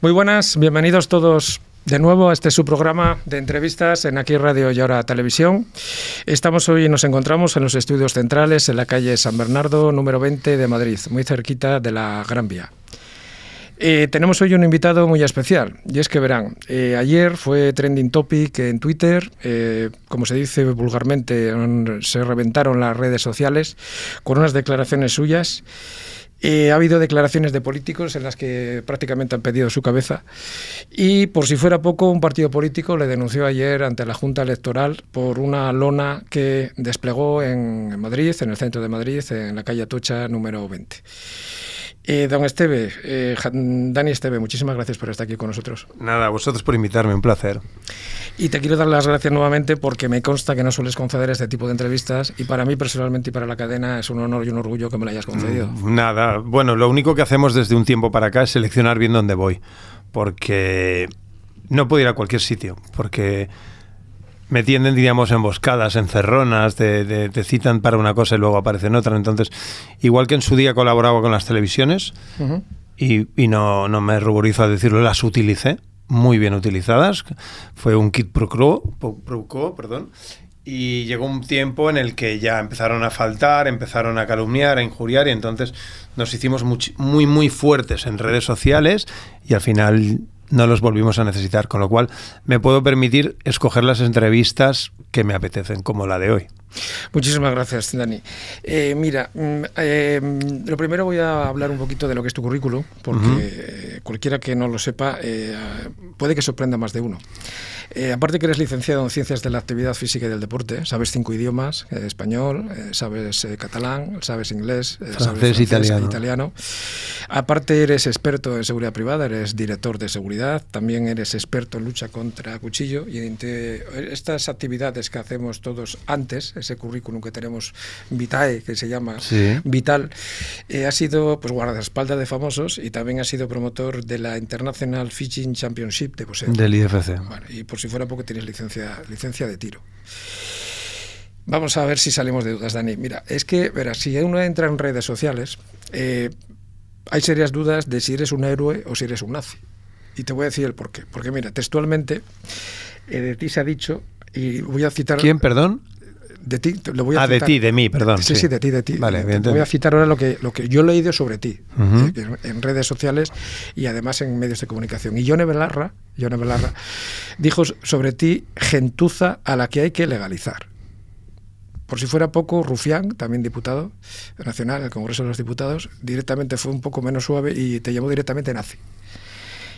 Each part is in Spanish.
Muy buenas, bienvenidos todos de nuevo, a este su programa de entrevistas en Aquí Radio y ahora Televisión. Estamos hoy, nos encontramos en los estudios centrales en la calle San Bernardo, número 20 de Madrid, muy cerquita de la Gran Vía. Eh, tenemos hoy un invitado muy especial, y es que verán, eh, ayer fue trending topic en Twitter, eh, como se dice vulgarmente, se reventaron las redes sociales con unas declaraciones suyas eh, ha habido declaraciones de políticos en las que prácticamente han pedido su cabeza. Y por si fuera poco, un partido político le denunció ayer ante la Junta Electoral por una lona que desplegó en Madrid, en el centro de Madrid, en la calle Atocha número 20. Eh, don Esteve, eh, Dani Esteve, muchísimas gracias por estar aquí con nosotros. Nada, vosotros por invitarme, un placer. Y te quiero dar las gracias nuevamente porque me consta que no sueles conceder este tipo de entrevistas y para mí personalmente y para la cadena es un honor y un orgullo que me lo hayas concedido. Mm, nada, bueno, lo único que hacemos desde un tiempo para acá es seleccionar bien dónde voy, porque no puedo ir a cualquier sitio, porque me tienden, diríamos, emboscadas, encerronas, te, citan para una cosa y luego aparecen otra. Entonces, igual que en su día colaboraba con las televisiones, y, no, no me ruborizo a decirlo, las utilicé, muy bien utilizadas. Fue un kit pro, perdón. Y llegó un tiempo en el que ya empezaron a faltar, empezaron a calumniar, a injuriar, y entonces nos hicimos muy, muy fuertes en redes sociales y al final no los volvimos a necesitar, con lo cual me puedo permitir escoger las entrevistas que me apetecen, como la de hoy. Muchísimas gracias, Dani. Eh, mira, mm, eh, lo primero voy a hablar un poquito de lo que es tu currículum, porque cualquiera que no lo sepa eh, puede que sorprenda más de uno. aparte que eres licenciado en Ciencias de la Actividad Física y del Deporte, sabes cinco idiomas, español, sabes catalán, sabes inglés, sabes e italiano. Aparte eres experto en seguridad privada, eres director de seguridad, también eres experto en lucha contra cuchillo y estas actividades que hacemos todos antes, ese currículum que tenemos Vitae, que se llama Vital, eh, ha sido pues guardaespaldas de famosos y también ha sido promotor de la International Fishing Championship de Del IFC. y por si fuera poco tienes licencia, licencia de tiro. Vamos a ver si salimos de dudas, Dani. Mira, es que, verás, si uno entra en redes sociales, eh, hay serias dudas de si eres un héroe o si eres un nazi. Y te voy a decir el porqué. Porque mira, textualmente, eh, de ti se ha dicho, y voy a citar... ¿Quién, perdón? De ti, voy a ah, de ti, de mí, perdón. Sí, sí, de ti, de ti. Vale, te, voy a citar ahora lo que, lo que yo he leído sobre ti eh, en, redes sociales y además en medios de comunicación. Y Yone Belarra, dijo sobre ti gentuza a la que hay que legalizar. Por si fuera poco, Rufián, también diputado nacional del Congreso de los Diputados, directamente fue un poco menos suave y te llamó directamente nazi.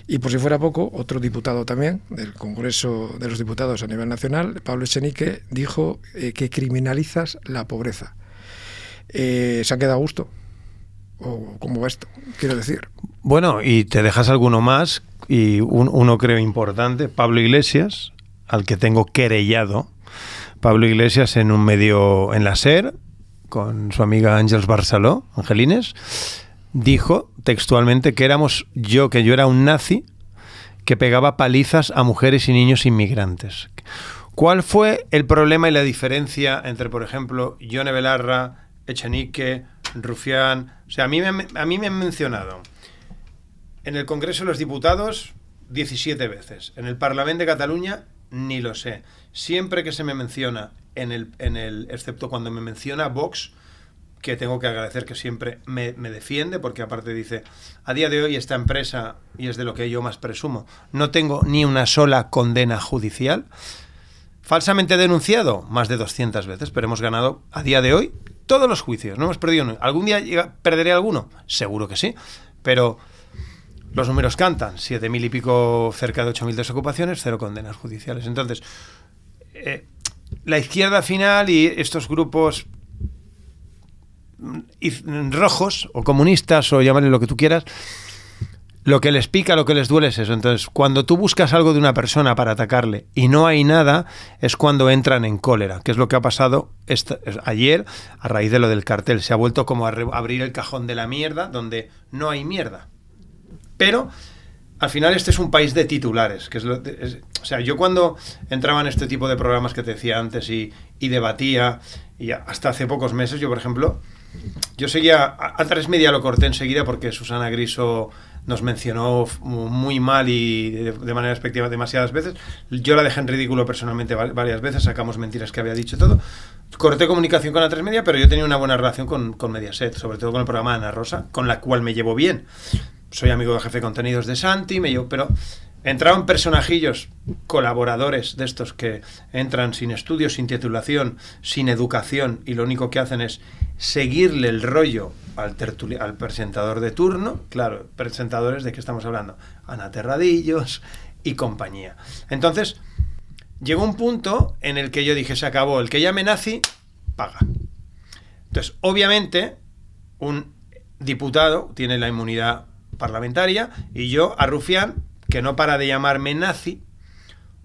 Y por si fuera poco, otro diputado también del Congreso de los Diputados a nivel nacional, Pablo Echenique, dijo eh, que criminalizas la pobreza. Eh, ¿Se ha quedado a gusto? ¿O cómo va esto? Quiero decir. Bueno, y te dejas alguno más, y uno creo importante, Pablo Iglesias, al que tengo querellado. Pablo Iglesias en un medio en la SER, con su amiga Ángels Barceló, Angelines dijo textualmente que éramos yo, que yo era un nazi que pegaba palizas a mujeres y niños inmigrantes. ¿Cuál fue el problema y la diferencia entre, por ejemplo, Yone Belarra, Echenique, Rufián? O sea, a mí me, a mí me han mencionado en el Congreso de los Diputados 17 veces, en el Parlamento de Cataluña ni lo sé. Siempre que se me menciona, en el, en el, excepto cuando me menciona Vox, que tengo que agradecer que siempre me, defiende, porque aparte dice, a día de hoy esta empresa, y es de lo que yo más presumo, no tengo ni una sola condena judicial. Falsamente denunciado más de 200 veces, pero hemos ganado a día de hoy todos los juicios, no hemos perdido. ¿Algún día perderé alguno? Seguro que sí, pero los números cantan, 7.000 y pico, cerca de 8.000 desocupaciones, cero condenas judiciales. Entonces, eh, la izquierda final y estos grupos rojos o comunistas o llamarle lo que tú quieras, lo que les pica, lo que les duele es eso. Entonces, cuando tú buscas algo de una persona para atacarle y no hay nada, es cuando entran en cólera, que es lo que ha pasado ayer a raíz de lo del cartel. Se ha vuelto como a abrir el cajón de la mierda donde no hay mierda. Pero al final este es un país de titulares. Que es, lo, o sea, yo cuando entraba en este tipo de programas que te decía antes y debatía, y hasta hace pocos meses, yo por ejemplo, yo seguía, a, a media lo corté enseguida porque Susana Griso nos mencionó muy mal y de, manera despectiva demasiadas veces. Yo la dejé en ridículo personalmente varias veces, sacamos mentiras que había dicho todo. Corté comunicación con A3 Media, pero yo tenía una buena relación con, con Mediaset, sobre todo con el programa Ana Rosa, con la cual me llevo bien. Soy amigo de jefe de contenidos de Santi, me llevo, pero entraron personajillos, colaboradores de estos que entran sin estudios, sin titulación, sin educación y lo único que hacen es seguirle el rollo al, al presentador de turno. Claro, presentadores de qué estamos hablando. Ana Terradillos y compañía. Entonces, llegó un punto en el que yo dije, se acabó, el que llame nazi, paga. Entonces, obviamente, un diputado tiene la inmunidad parlamentaria y yo a Rufián que no para de llamarme nazi,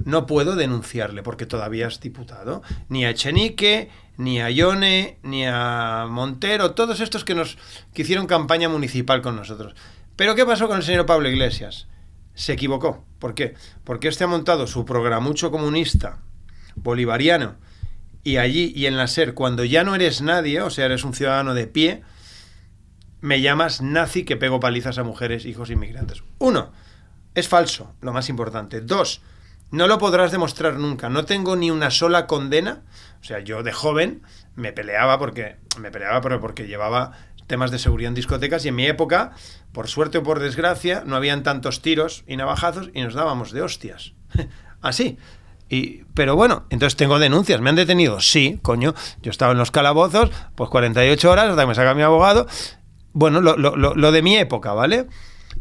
no puedo denunciarle porque todavía es diputado. Ni a Chenique ni a Ione, ni a Montero, todos estos que, nos, que hicieron campaña municipal con nosotros. Pero ¿qué pasó con el señor Pablo Iglesias? Se equivocó. ¿Por qué? Porque este ha montado su programucho comunista, bolivariano, y allí y en la SER, cuando ya no eres nadie, o sea, eres un ciudadano de pie, me llamas nazi que pego palizas a mujeres, hijos inmigrantes. Uno, es falso, lo más importante. Dos, no lo podrás demostrar nunca. No tengo ni una sola condena. O sea, yo de joven me peleaba porque me peleaba porque llevaba temas de seguridad en discotecas y en mi época, por suerte o por desgracia, no habían tantos tiros y navajazos y nos dábamos de hostias. Así. Y, pero bueno, entonces tengo denuncias. ¿Me han detenido? Sí, coño. Yo estaba en los calabozos, pues 48 horas hasta que me saca mi abogado. Bueno, lo de mi época, ¿vale?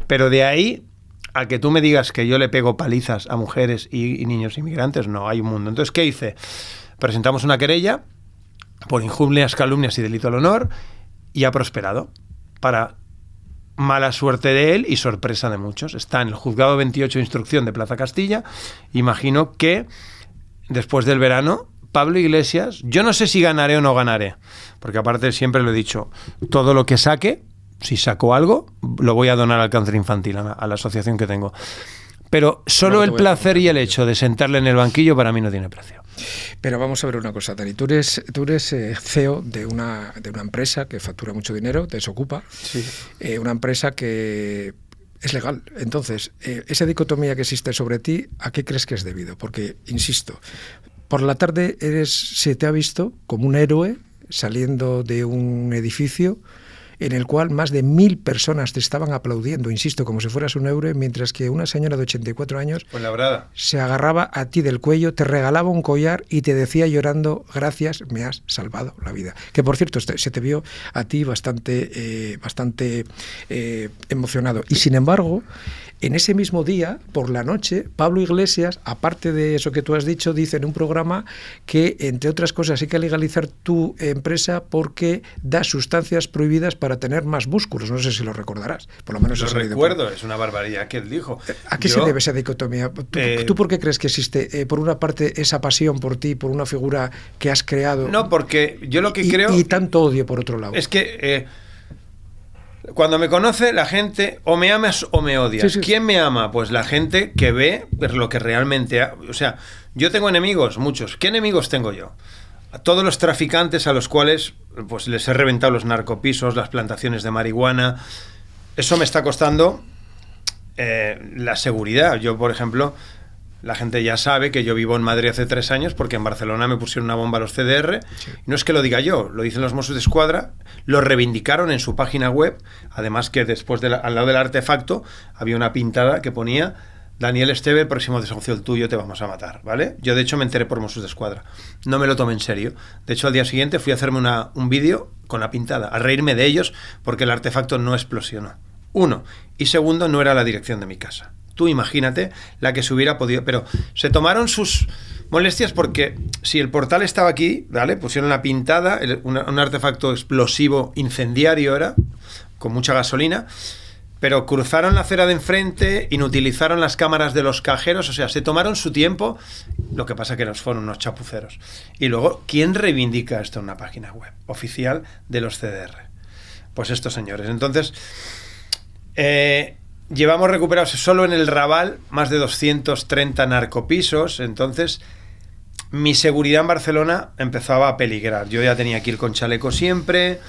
Pero de ahí a que tú me digas que yo le pego palizas a mujeres y, niños inmigrantes, no, hay un mundo. Entonces, ¿qué hice? Presentamos una querella por injurias, calumnias y delito al honor y ha prosperado para mala suerte de él y sorpresa de muchos. Está en el juzgado 28 de instrucción de Plaza Castilla. Imagino que después del verano, Pablo Iglesias, yo no sé si ganaré o no ganaré, porque aparte siempre lo he dicho, todo lo que saque si saco algo, lo voy a donar al cáncer infantil, a, la asociación que tengo. Pero solo el placer y el hecho de sentarle en el banquillo para mí no tiene precio. Pero vamos a ver una cosa, Dani. Tú eres, eh, CEO de una, empresa que factura mucho dinero, te desocupa. Eh, una empresa que es legal. Entonces, eh, esa dicotomía que existe sobre ti, ¿a qué crees que es debido? Porque, insisto, por la tarde eres, se te ha visto como un héroe saliendo de un edificio en el cual más de mil personas te estaban aplaudiendo, insisto, como si fueras un euro, mientras que una señora de 84 años pues se agarraba a ti del cuello, te regalaba un collar y te decía llorando, gracias, me has salvado la vida. Que por cierto, este, se te vio a ti bastante, eh, bastante eh, emocionado. Y sin embargo, en ese mismo día, por la noche, Pablo Iglesias, aparte de eso que tú has dicho, dice en un programa que, entre otras cosas, hay que legalizar tu empresa porque da sustancias prohibidas para tener más músculos. No sé si lo recordarás. Por lo menos lo recuerdo, es una barbaridad que él dijo. Eh, ¿A qué se debe esa dicotomía? Eh, ¿Tú, por qué crees que existe, eh, por una parte, esa pasión por ti, por una figura que has creado? No, porque yo lo que creo... Y tanto odio, por otro lado. Es que... Cuando me conoce, la gente o me amas o me odias. ¿Quién me ama? Pues la gente que ve lo que realmente... Ha... O sea, yo tengo enemigos, muchos. ¿Qué enemigos tengo yo? A todos los traficantes a los cuales pues, les he reventado los narcopisos, las plantaciones de marihuana. Eso me está costando eh, la seguridad. Yo, por ejemplo, la gente ya sabe que yo vivo en Madrid hace tres años porque en Barcelona me pusieron una bomba a los CDR. No es que lo diga yo, lo dicen los Mossos de Escuadra, lo reivindicaron en su página web. Además que después al lado del artefacto había una pintada que ponía Daniel Esteve, el próximo desahucio el tuyo, te vamos a matar, ¿vale? Yo de hecho me enteré por Mossos de Escuadra. No me lo tomé en serio. De hecho al día siguiente fui a hacerme un vídeo con la pintada, a reírme de ellos porque el artefacto no explosionó. Uno. Y segundo, no era la dirección de mi casa imagínate la que se hubiera podido. Pero se tomaron sus molestias porque si el portal estaba aquí, dale Pusieron la pintada, un artefacto explosivo incendiario era, con mucha gasolina pero cruzaron la acera de enfrente, inutilizaron las cámaras de los cajeros, o sea, se tomaron su tiempo, lo que pasa que nos fueron unos chapuceros. Y luego, ¿quién reivindica esto en una página web oficial de los CDR? Pues estos señores. Entonces, eh, llevamos recuperados solo en el Raval más de 230 narcopisos, entonces mi seguridad en Barcelona empezaba a peligrar. Yo ya tenía que ir con chaleco siempre,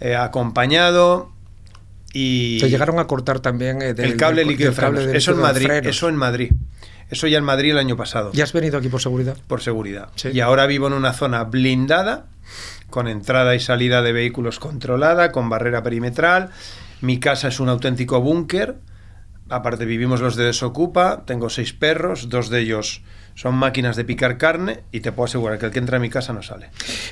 eh, acompañado y... Se llegaron a cortar también eh, el cable líquido eso, en Madrid, eso en Madrid. Eso ya en Madrid el año pasado. ¿Ya has venido aquí por seguridad? Por seguridad. Y ahora vivo en una zona blindada, con entrada y salida de vehículos controlada, con barrera perimetral. Mi casa es un auténtico búnker Aparte vivimos los de Desocupa, tengo seis perros, dos de ellos son máquinas de picar carne y te puedo asegurar que el que entra a mi casa no sale.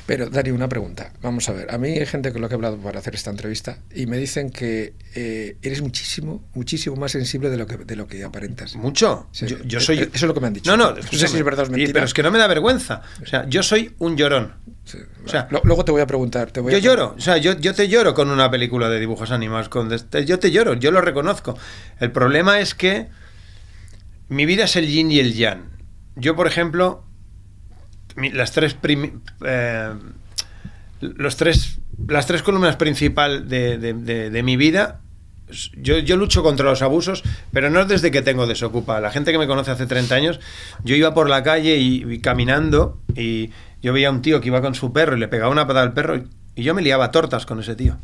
Pero, Darío, una pregunta. Vamos a ver. A mí hay gente con la que he hablado para hacer esta entrevista y me dicen que eh, eres muchísimo, muchísimo más sensible de lo que, de lo que aparentas. ¿Mucho? Yo, eh, soy... Eh, eso es lo que me han dicho. No, no, no sé si es verdad o mentira. Pero es que no me da vergüenza. O sea, yo soy un llorón. luego te voy a preguntar. Te voy yo lloro. O sea, yo, te lloro con una película de dibujos animados. Con Yo te lloro, yo lo reconozco. El problema es que mi vida es el yin y el yang yo, por ejemplo, las tres eh, los tres, las tres columnas principales de, mi vida yo, yo, lucho contra los abusos, pero no desde que tengo desocupa. La gente que me conoce hace 30 años, yo iba por la calle y, caminando y yo veía a un tío que iba con su perro y le pegaba una patada al perro y, yo me liaba tortas con ese tío.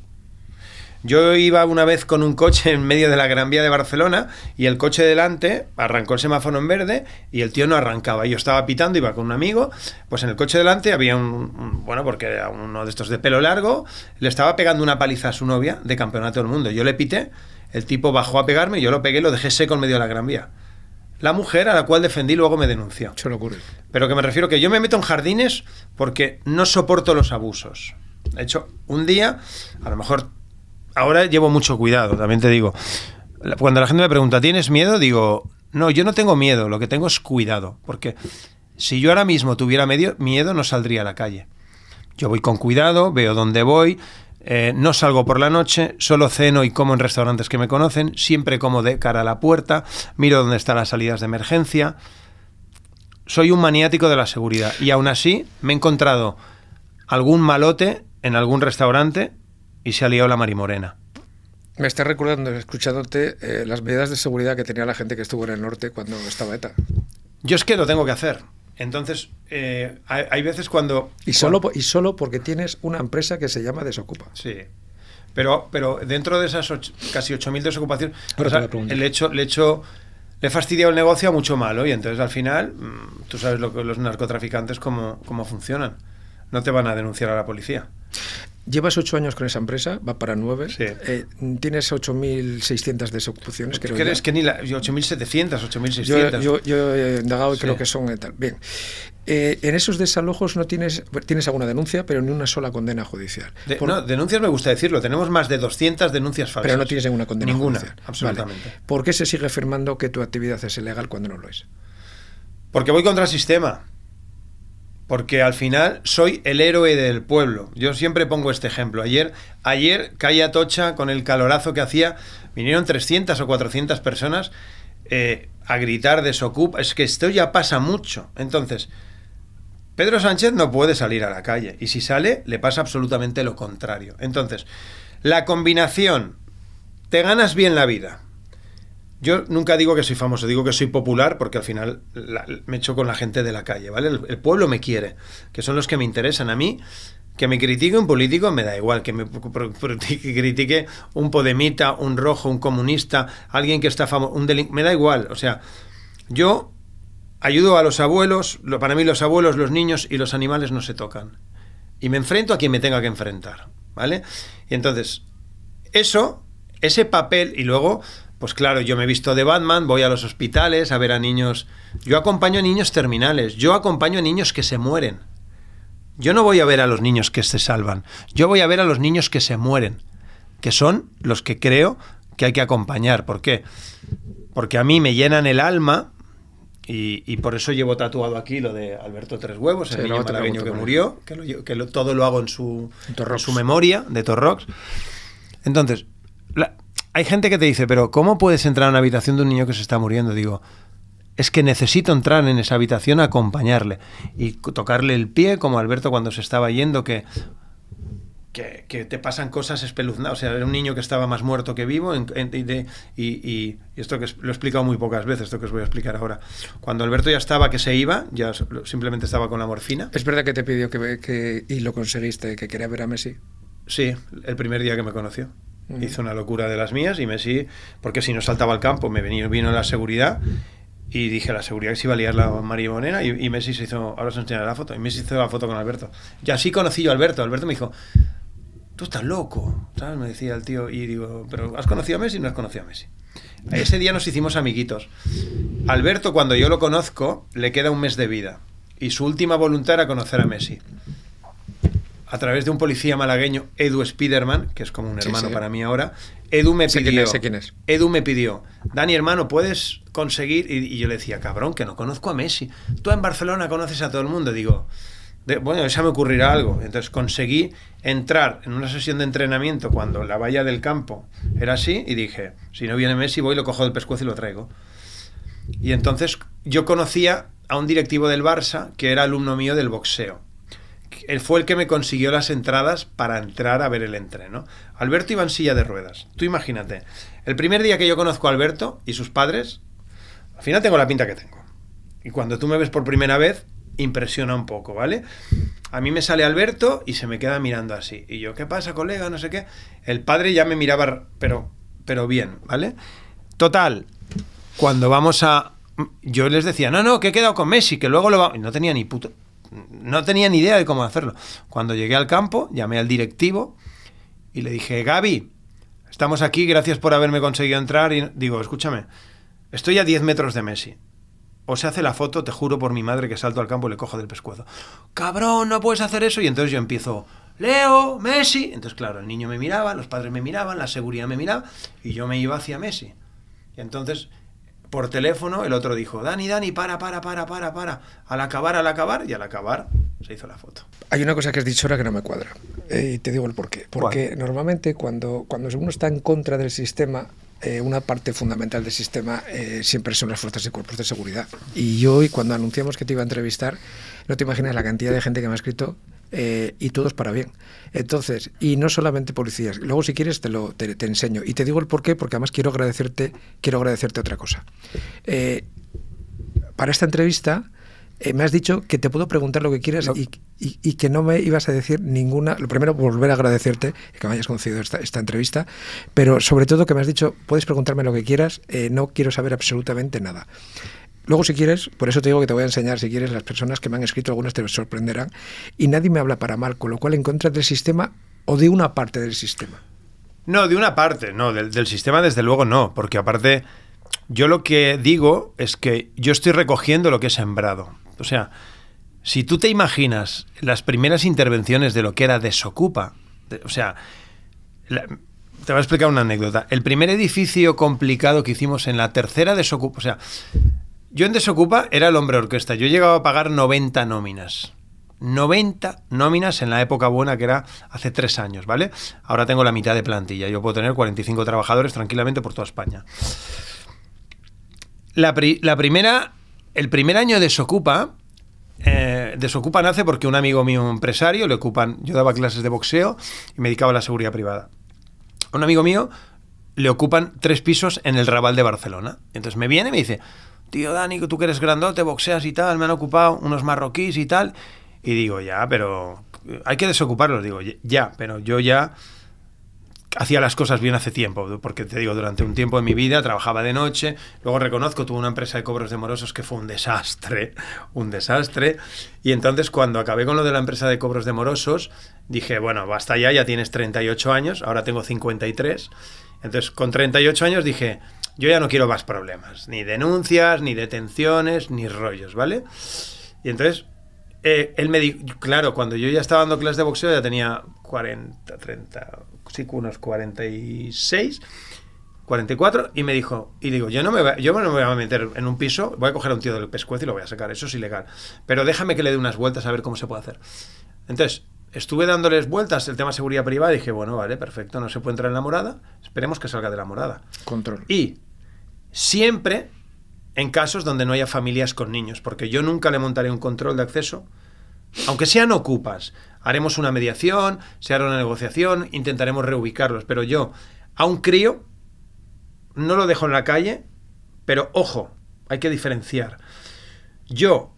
Yo iba una vez con un coche en medio de la Gran Vía de Barcelona y el coche delante arrancó el semáforo en verde y el tío no arrancaba. Yo estaba pitando, iba con un amigo, pues en el coche delante había un, bueno, porque era uno de estos de pelo largo, le estaba pegando una paliza a su novia de campeonato del mundo. Yo le pité, el tipo bajó a pegarme, yo lo pegué, lo dejé seco en medio de la Gran Vía. La mujer a la cual defendí luego me denunció. Pero que me refiero que yo me meto en jardines porque no soporto los abusos. De hecho, un día, a lo mejor ahora llevo mucho cuidado, también te digo. Cuando la gente me pregunta, ¿tienes miedo? Digo, no, yo no tengo miedo, lo que tengo es cuidado. Porque si yo ahora mismo tuviera medio, miedo, no saldría a la calle. Yo voy con cuidado, veo dónde voy, eh, no salgo por la noche, solo ceno y como en restaurantes que me conocen, siempre como de cara a la puerta, miro dónde están las salidas de emergencia. Soy un maniático de la seguridad y aún así me he encontrado algún malote en algún restaurante y se ha liado la marimorena. Me está recordando, escuchándote, eh, las medidas de seguridad que tenía la gente que estuvo en el norte cuando estaba ETA. Yo es que lo tengo que hacer. Entonces, eh, hay, veces cuando... Y solo, y solo porque tienes una empresa que se llama Desocupa. Sí. Pero, pero dentro de esas casi 8.000 desocupaciones, el hecho, el hecho, le he fastidiado el negocio a mucho malo y entonces al final, mm, tú sabes lo que los narcotraficantes cómo, cómo funcionan no te van a denunciar a la policía. Llevas ocho años con esa empresa, va para nueve. Eh, tienes 8.600 desocupaciones. Creo ¿Crees que ni 8.700, 8.600? Yo, he indagado y creo que son eh, tal. Bien. Eh, en esos desalojos no tienes tienes alguna denuncia, pero ni una sola condena judicial. no, denuncias me gusta decirlo. Tenemos más de 200 denuncias falsas. Pero no tienes ninguna condena ninguna, judicial. absolutamente. ¿Por qué se sigue afirmando que tu actividad es ilegal cuando no lo es? Porque voy contra el sistema porque al final soy el héroe del pueblo. Yo siempre pongo este ejemplo. Ayer, ayer calle Atocha, con el calorazo que hacía, vinieron 300 o 400 personas eh, a gritar desocupa. Es que esto ya pasa mucho. Entonces, Pedro Sánchez no puede salir a la calle. Y si sale, le pasa absolutamente lo contrario. Entonces, la combinación, te ganas bien la vida, yo nunca digo que soy famoso, digo que soy popular porque al final me echo con la gente de la calle, ¿vale? El, pueblo me quiere, que son los que me interesan a mí. Que me critique un político me da igual, que me critique un podemita, un rojo, un comunista, alguien que está famoso, un delincuente, me da igual. O sea, yo ayudo a los abuelos, para mí los abuelos, los niños y los animales no se tocan. Y me enfrento a quien me tenga que enfrentar, ¿vale? Y entonces, eso, ese papel, y luego pues claro, yo me he visto de Batman, voy a los hospitales a ver a niños. Yo acompaño a niños terminales, yo acompaño a niños que se mueren. Yo no voy a ver a los niños que se salvan, yo voy a ver a los niños que se mueren, que son los que creo que hay que acompañar. ¿Por qué? Porque a mí me llenan el alma y, por eso llevo tatuado aquí lo de Alberto Tres Huevos, el niño malagueño que murió, que, todo lo hago en su, en su memoria de Torrox. Entonces, la, hay gente que te dice, pero ¿cómo puedes entrar a una habitación de un niño que se está muriendo? Digo, es que necesito entrar en esa habitación a acompañarle y tocarle el pie, como Alberto cuando se estaba yendo, que, que, te pasan cosas espeluznadas. O sea, era un niño que estaba más muerto que vivo y, esto que lo he explicado muy pocas veces, esto que os voy a explicar ahora. Cuando Alberto ya estaba, que se iba, ya simplemente estaba con la morfina. Es verdad que te pidió que, que y lo conseguiste, que quería ver a Messi. Sí, el primer día que me conoció. Hizo una locura de las mías y Messi, porque si no saltaba al campo, me venía, vino la seguridad y dije la seguridad que se iba a la María Morena y, Messi se hizo, ahora se enseñaré la foto, y Messi hizo la foto con Alberto. Y así conocí yo a Alberto. Alberto me dijo, tú estás loco, ¿sabes? Me decía el tío y digo, pero ¿has conocido a Messi? No has conocido a Messi. Ese día nos hicimos amiguitos. Alberto, cuando yo lo conozco, le queda un mes de vida y su última voluntad era conocer a Messi a través de un policía malagueño, Edu Spiderman, que es como un hermano para mí ahora, Edu me pidió. Edu me pidió, Dani, hermano, ¿puedes conseguir? Y, yo le decía, cabrón, que no conozco a Messi. Tú en Barcelona conoces a todo el mundo. Digo, bueno, ya me ocurrirá algo. Entonces conseguí entrar en una sesión de entrenamiento cuando la valla del campo era así y dije, si no viene Messi, voy, lo cojo del pescuezo y lo traigo. Y entonces yo conocía a un directivo del Barça que era alumno mío del boxeo él fue el que me consiguió las entradas para entrar a ver el entreno. Alberto iba silla de ruedas. Tú imagínate, el primer día que yo conozco a Alberto y sus padres, al final tengo la pinta que tengo. Y cuando tú me ves por primera vez, impresiona un poco, ¿vale? A mí me sale Alberto y se me queda mirando así. Y yo, ¿qué pasa, colega? No sé qué. El padre ya me miraba, pero, pero bien, ¿vale? Total, cuando vamos a... Yo les decía, no, no, que he quedado con Messi, que luego lo vamos... No tenía ni puto no tenía ni idea de cómo hacerlo. Cuando llegué al campo, llamé al directivo y le dije, Gaby, estamos aquí, gracias por haberme conseguido entrar. Y digo, escúchame, estoy a 10 metros de Messi. O se hace la foto, te juro por mi madre que salto al campo y le cojo del pescuezo. Cabrón, no puedes hacer eso. Y entonces yo empiezo, Leo, Messi. Entonces, claro, el niño me miraba, los padres me miraban, la seguridad me miraba y yo me iba hacia Messi. Y entonces por teléfono, el otro dijo, Dani, Dani, para, para, para, para, para. Al acabar, al acabar, y al acabar se hizo la foto. Hay una cosa que has dicho ahora que no me cuadra. Eh, y te digo el porqué. Porque normalmente cuando, cuando uno está en contra del sistema, eh, una parte fundamental del sistema eh, siempre son las fuerzas y cuerpos de seguridad. Y hoy, cuando anunciamos que te iba a entrevistar, no te imaginas la cantidad de gente que me ha escrito eh, y todos para bien. Entonces, y no solamente policías. Luego, si quieres, te lo te, enseño. Y te digo el porqué porque además quiero agradecerte, quiero agradecerte otra cosa. Eh, para esta entrevista, eh, me has dicho que te puedo preguntar lo que quieras y, que no me ibas a decir ninguna. Lo primero, volver a agradecerte que me hayas concedido esta, entrevista, pero sobre todo que me has dicho, puedes preguntarme lo que quieras, no quiero saber absolutamente nada. Luego, si quieres, por eso te digo que te voy a enseñar, si quieres, las personas que me han escrito, algunas te sorprenderán, y nadie me habla para mal, con lo cual en contra del sistema o de una parte del sistema. No, de una parte, no, del, sistema desde luego no, porque aparte yo lo que digo es que yo estoy recogiendo lo que he sembrado. O sea, si tú te imaginas las primeras intervenciones de lo que era Desocupa, o sea, te voy a explicar una anécdota. El primer edificio complicado que hicimos en la tercera Desocupa, o sea, yo en Desocupa era el hombre orquesta. Yo llegaba a pagar 90 nóminas. 90 nóminas en la época buena que era hace tres años, ¿vale? Ahora tengo la mitad de plantilla. Yo puedo tener 45 trabajadores tranquilamente por toda España. La, primera, el primer año de Desocupa, eh, Desocupa nace porque un amigo mío, un empresario, le ocupan. Yo daba clases de boxeo y me dedicaba a la seguridad privada. Un amigo mío le ocupan tres pisos en el Raval de Barcelona. Entonces me viene y me dice, tío Dani, tú que eres grandote, boxeas y tal, me han ocupado unos marroquíes y tal. Y digo, ya, pero hay que desocuparlos, digo, ya, pero yo ya hacía las cosas bien hace tiempo, porque te digo, durante un tiempo de mi vida trabajaba de noche, luego reconozco, tuve una empresa de cobros de morosos que fue un desastre, un desastre, y entonces cuando acabé con lo de la empresa de cobros de morosos, dije, bueno, basta ya, ya tienes 38 años, ahora tengo 53, entonces con 38 años dije, yo ya no quiero más problemas, ni denuncias, ni detenciones, ni rollos, ¿vale? Y entonces, eh, él me dijo, claro, cuando yo ya estaba dando clases de boxeo ya tenía 40, 30, sí, unos 46. 44 y me dijo, y digo, yo no me, yo no me voy a meter en un piso, voy a coger a un tío del pescuezo y lo voy a sacar, eso es ilegal. Pero déjame que le dé unas vueltas a ver cómo se puede hacer. Entonces, estuve dándoles vueltas el tema de seguridad privada y dije, bueno, vale, perfecto, no se puede entrar en la morada, esperemos que salga de la morada. Control. Y Siempre en casos donde no haya familias con niños, porque yo nunca le montaré un control de acceso, aunque sean ocupas. Haremos una mediación, se hará una negociación, intentaremos reubicarlos, pero yo a un crío no lo dejo en la calle, pero ojo, hay que diferenciar. Yo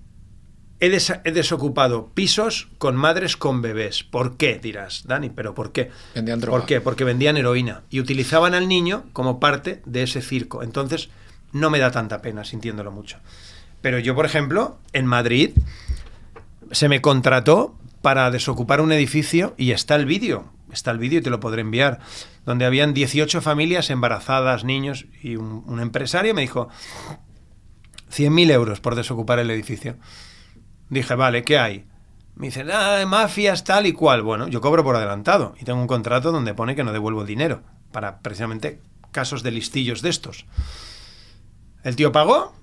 He, desocupado pisos con madres con bebés. ¿Por qué? Dirás, Dani, pero ¿por qué? Vendían droga. ¿Por qué? Porque vendían heroína y utilizaban al niño como parte de ese circo. Entonces, no me da tanta pena sintiéndolo mucho. Pero yo, por ejemplo, en Madrid se me contrató para desocupar un edificio y está el vídeo, está el vídeo y te lo podré enviar, donde habían 18 familias embarazadas, niños y un, un empresario me dijo 100.000 euros por desocupar el edificio. Dije, vale, ¿qué hay? Me dice, ah, mafias, tal y cual. Bueno, yo cobro por adelantado y tengo un contrato donde pone que no devuelvo dinero para precisamente casos de listillos de estos. El tío pagó,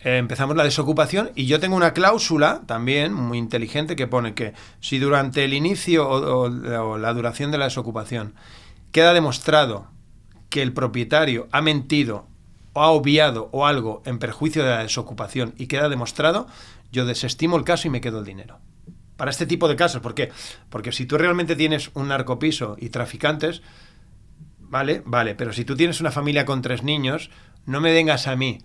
eh, empezamos la desocupación y yo tengo una cláusula también muy inteligente que pone que si durante el inicio o la duración de la desocupación queda demostrado que el propietario ha mentido o ha obviado o algo en perjuicio de la desocupación y queda demostrado, yo desestimo el caso y me quedo el dinero. Para este tipo de casos, ¿por qué? Porque si tú realmente tienes un narcopiso y traficantes, vale, vale, pero si tú tienes una familia con tres niños, no me vengas a mí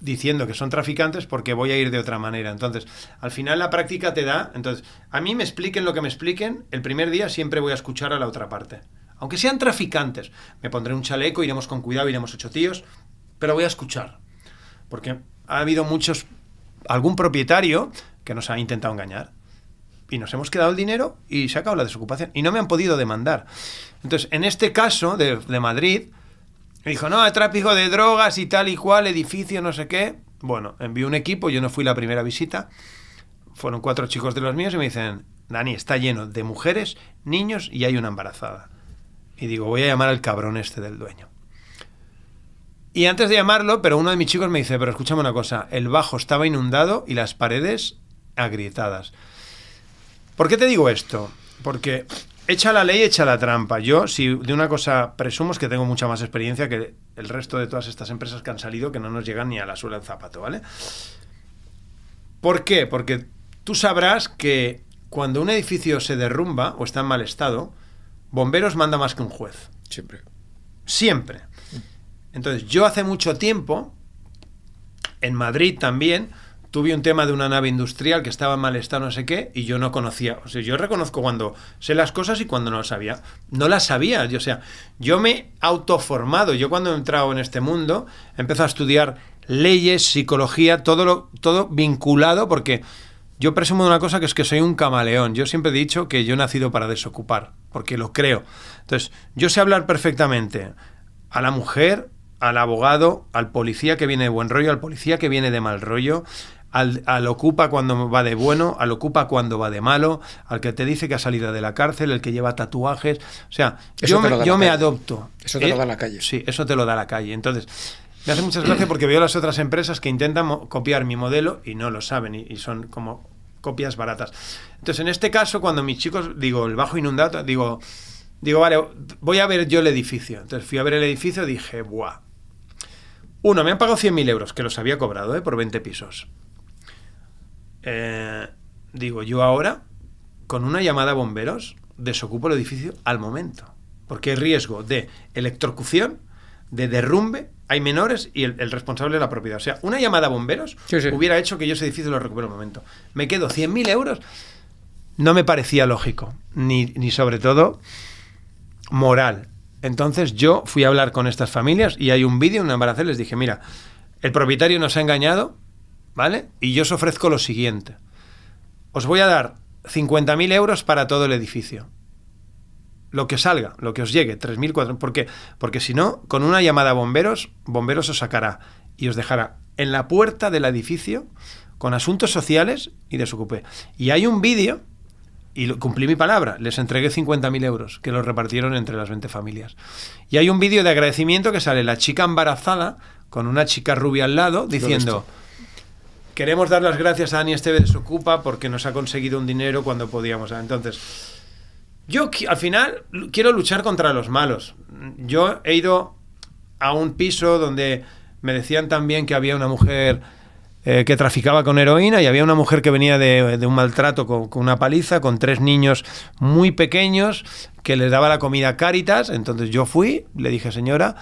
diciendo que son traficantes porque voy a ir de otra manera. Entonces, al final la práctica te da, entonces, a mí me expliquen lo que me expliquen, el primer día siempre voy a escuchar a la otra parte. Aunque sean traficantes, me pondré un chaleco, iremos con cuidado, iremos ocho tíos, pero voy a escuchar. Porque ha habido muchos algún propietario que nos ha intentado engañar. Y nos hemos quedado el dinero y se ha acabado la desocupación. Y no me han podido demandar. Entonces, en este caso de, de Madrid, dijo, no, tráfico de drogas y tal y cual, edificio, no sé qué. Bueno, envió un equipo, yo no fui la primera visita. Fueron cuatro chicos de los míos y me dicen, Dani, está lleno de mujeres, niños y hay una embarazada. Y digo, voy a llamar al cabrón este del dueño. Y antes de llamarlo, pero uno de mis chicos me dice, pero escúchame una cosa, el bajo estaba inundado y las paredes agrietadas. ¿Por qué te digo esto? Porque echa la ley, echa la trampa. Yo, si de una cosa presumo es que tengo mucha más experiencia que el resto de todas estas empresas que han salido que no nos llegan ni a la suela del zapato, ¿vale? ¿Por qué? Porque tú sabrás que cuando un edificio se derrumba o está en mal estado, bomberos manda más que un juez. Siempre. Siempre. Entonces, yo hace mucho tiempo, en Madrid también, tuve un tema de una nave industrial que estaba en mal no sé qué, y yo no conocía. O sea, yo reconozco cuando sé las cosas y cuando no las sabía. No las sabía, yo, o sea, yo me he autoformado. Yo cuando he entrado en este mundo, empecé a estudiar leyes, psicología, todo, lo, todo vinculado, porque yo presumo de una cosa que es que soy un camaleón. Yo siempre he dicho que yo he nacido para desocupar, porque lo creo. Entonces, yo sé hablar perfectamente a la mujer, al abogado, al policía que viene de buen rollo, al policía que viene de mal rollo, al, ocupa cuando va de bueno, al ocupa cuando va de malo, al que te dice que ha salido de la cárcel, el que lleva tatuajes. O sea, yo, me, adopto. Eso te lo eh, da la calle. Sí, eso te lo da la calle. Entonces, me hace muchas gracias porque veo las otras empresas que intentan copiar mi modelo y no lo saben y, son como copias baratas. Entonces, en este caso, cuando mis chicos, digo, el bajo inundado, digo, digo, vale, voy a ver yo el edificio. Entonces fui a ver el edificio, y dije, buah, uno, me han pagado 100.000 euros, que los había cobrado, ¿eh? Por 20 pisos. Eh, digo, yo ahora, con una llamada a bomberos, desocupo el edificio al momento. Porque hay riesgo de electrocución, de derrumbe, hay menores y el, responsable de la propiedad. O sea, una llamada a bomberos hubiera hecho que yo ese edificio lo recupere al momento. Me quedo 100.000 euros. No me parecía lógico, ni, ni sobre todo moral. Entonces yo fui a hablar con estas familias y hay un vídeo, un embarazo, les dije, mira, el propietario nos ha engañado, ¿vale? Y yo os ofrezco lo siguiente. Os voy a dar 50.000 euros para todo el edificio. Lo que salga, lo que os llegue, 3.000, 4.000. ¿Por qué? Porque si no, con una llamada a bomberos, bomberos os sacará y os dejará en la puerta del edificio con asuntos sociales y desocupé. Y hay un vídeo y cumplí mi palabra, les entregué 50.000 euros que los repartieron entre las 20 familias. Y hay un vídeo de agradecimiento que sale la chica embarazada con una chica rubia al lado diciendo... Queremos dar las gracias a Ani Esteves Ocupa porque nos ha conseguido un dinero cuando podíamos. Entonces, yo al final quiero luchar contra los malos. Yo he ido a un piso donde me decían también que había una mujer eh, que traficaba con heroína y había una mujer que venía de, un maltrato con, una paliza, con tres niños muy pequeños, que les daba la comida a Cáritas. Entonces yo fui, le dije, señora,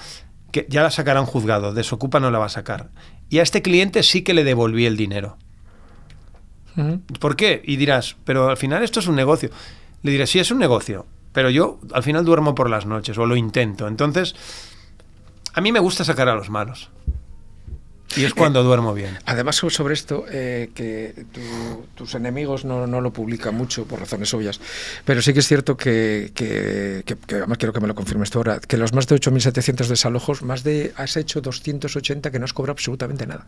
que ya la sacará un juzgado, desocupa no la va a sacar. Y a este cliente sí que le devolví el dinero. ¿Por qué? Y dirás, pero al final esto es un negocio. Le diré, sí, es un negocio, pero yo al final duermo por las noches o lo intento. Entonces, a mí me gusta sacar a los malos. Y es cuando eh, duermo bien. Además, sobre esto, eh, que tus enemigos no, lo publican mucho por razones obvias, pero sí que es cierto que, además quiero que me lo confirmes tú ahora, que los más de 8.700 desalojos, más de has hecho 280 que no has cobrado absolutamente nada.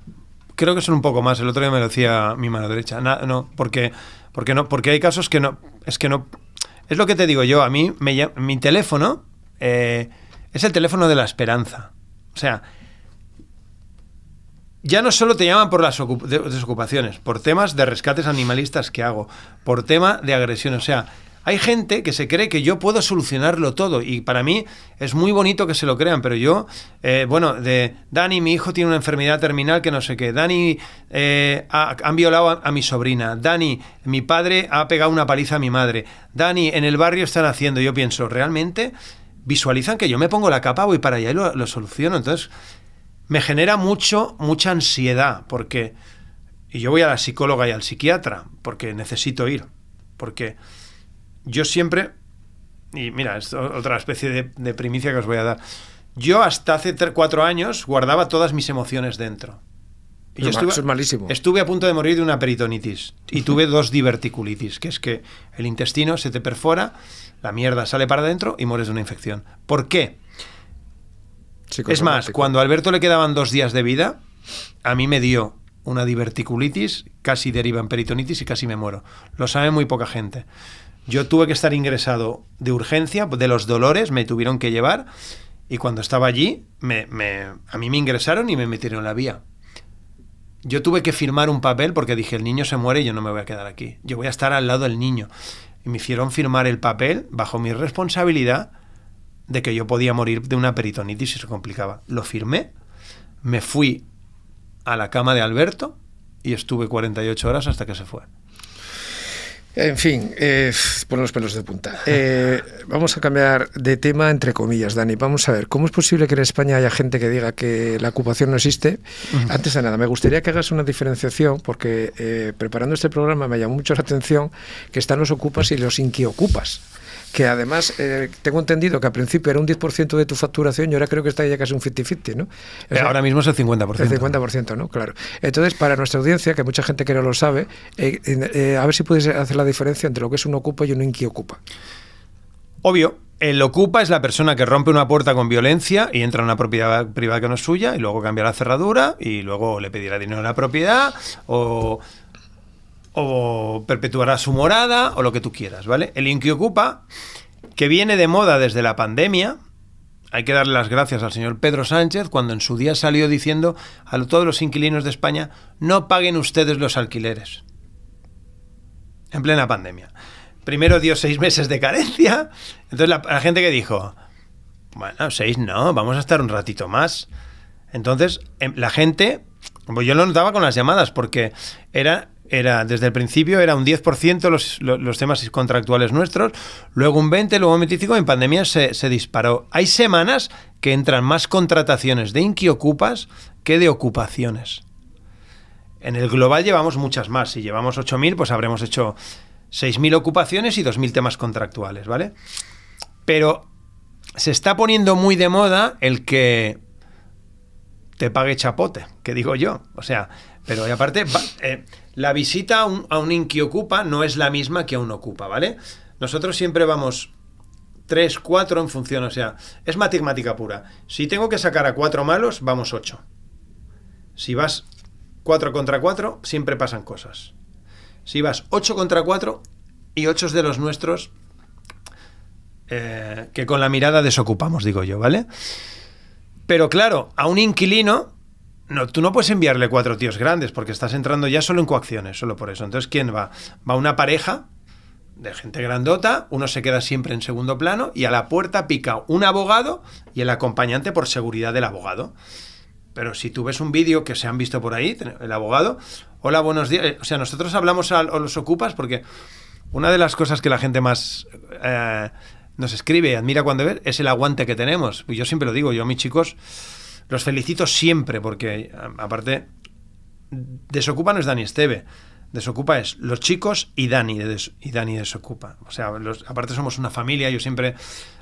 Creo que son un poco más. El otro día me lo decía mi mano derecha. no, porque, porque no, porque hay casos que no, es que no. Es lo que te digo yo. A mí mi teléfono eh, es el teléfono de la esperanza. O sea, ya no solo te llaman por las desocupaciones, por temas de rescates animalistas que hago, por tema de agresión. O sea, hay gente que se cree que yo puedo solucionarlo todo y para mí es muy bonito que se lo crean, pero yo, eh, bueno, de Dani, mi hijo tiene una enfermedad terminal que no sé qué, Dani, eh, han violado a, mi sobrina, Dani, mi padre ha pegado una paliza a mi madre, Dani, en el barrio están haciendo, yo pienso, realmente visualizan que yo me pongo la capa, voy para allá y lo, lo soluciono. Entonces, me genera mucho, mucha ansiedad, porque y yo voy a la psicóloga y al psiquiatra, porque necesito ir, porque yo siempre, y mira, es otra especie de, primicia que os voy a dar, yo hasta hace cuatro años guardaba todas mis emociones dentro. Y yo estuve, es malísimo. Estuve a punto de morir de una peritonitis y tuve dos diverticulitis, que es que el intestino se te perfora, la mierda sale para adentro y mueres de una infección. ¿Por qué? Es más, cuando a Alberto le quedaban dos días de vida, a mí me dio una diverticulitis, casi deriva en peritonitis y casi me muero. Lo sabe muy poca gente. Yo tuve que estar ingresado de urgencia, de los dolores, me tuvieron que llevar y cuando estaba allí, me, a mí me ingresaron y me metieron en la vía. Yo tuve que firmar un papel porque dije, el niño se muere y yo no me voy a quedar aquí. Yo voy a estar al lado del niño. Y me hicieron firmar el papel bajo mi responsabilidad de que yo podía morir de una peritonitis si se complicaba. Lo firmé, me fui a la cama de Alberto y estuve 48 horas hasta que se fue. En fin, eh, pon los pelos de punta. Eh, vamos a cambiar de tema, entre comillas, Dani. Vamos a ver, ¿cómo es posible que en España haya gente que diga que la ocupación no existe? Antes de nada, me gustaría que hagas una diferenciación, porque eh, preparando este programa me llamó mucho la atención que están los ocupas y los inquiocupas que además eh, tengo entendido que al principio era un 10% de tu facturación y ahora creo que está ya casi un 50-50, ¿no? Eh, ahora mismo es el 50%. El 50%, ¿no? Claro. Entonces, para nuestra audiencia, que mucha gente que no lo sabe, eh, a ver si puedes hacer la diferencia entre lo que es un ocupa y un inquiocupa. ocupa. Obvio, el ocupa es la persona que rompe una puerta con violencia y entra en una propiedad privada que no es suya y luego cambia la cerradura y luego le pedirá dinero a la propiedad o o perpetuará su morada o lo que tú quieras, ¿vale? El que Ocupa, que viene de moda desde la pandemia, hay que darle las gracias al señor Pedro Sánchez cuando en su día salió diciendo a todos los inquilinos de España no paguen ustedes los alquileres. En plena pandemia. Primero dio seis meses de carencia, entonces la, gente que dijo, bueno, seis no, vamos a estar un ratito más. Entonces em, la gente, yo lo notaba con las llamadas porque era era desde el principio era un 10% los, los, temas contractuales nuestros, luego un 20, luego un 25, en pandemia se, disparó. Hay semanas que entran más contrataciones de Inquiocupas que de ocupaciones. En el global llevamos muchas más. Si llevamos 8.000, pues habremos hecho 6.000 ocupaciones y 2.000 temas contractuales, ¿vale? Pero se está poniendo muy de moda el que te pague chapote, que digo yo. O sea, pero aparte, eh, la visita a un, inquilino inquiocupa no es la misma que a un ocupa, ¿vale? Nosotros siempre vamos 3, 4 en función, o sea, es matemática pura. Si tengo que sacar a 4 malos, vamos 8. Si vas 4 contra 4, siempre pasan cosas. Si vas 8 contra 4 y 8 de los nuestros, eh, que con la mirada desocupamos, digo yo, ¿vale? Pero claro, a un inquilino no, tú no puedes enviarle cuatro tíos grandes porque estás entrando ya solo en coacciones, solo por eso. Entonces, ¿quién va? Va una pareja de gente grandota, uno se queda siempre en segundo plano y a la puerta pica un abogado y el acompañante por seguridad del abogado. Pero si tú ves un vídeo que se han visto por ahí, el abogado, hola, buenos días. Eh, o sea, nosotros hablamos o los ocupas porque una de las cosas que la gente más eh, nos escribe y admira cuando ve es el aguante que tenemos. Yo siempre lo digo, yo a mis chicos los felicito siempre porque, aparte, Desocupa no es Dani Esteve. Desocupa es los chicos y Dani, y Dani Desocupa. O sea, aparte somos una familia, yo siempre,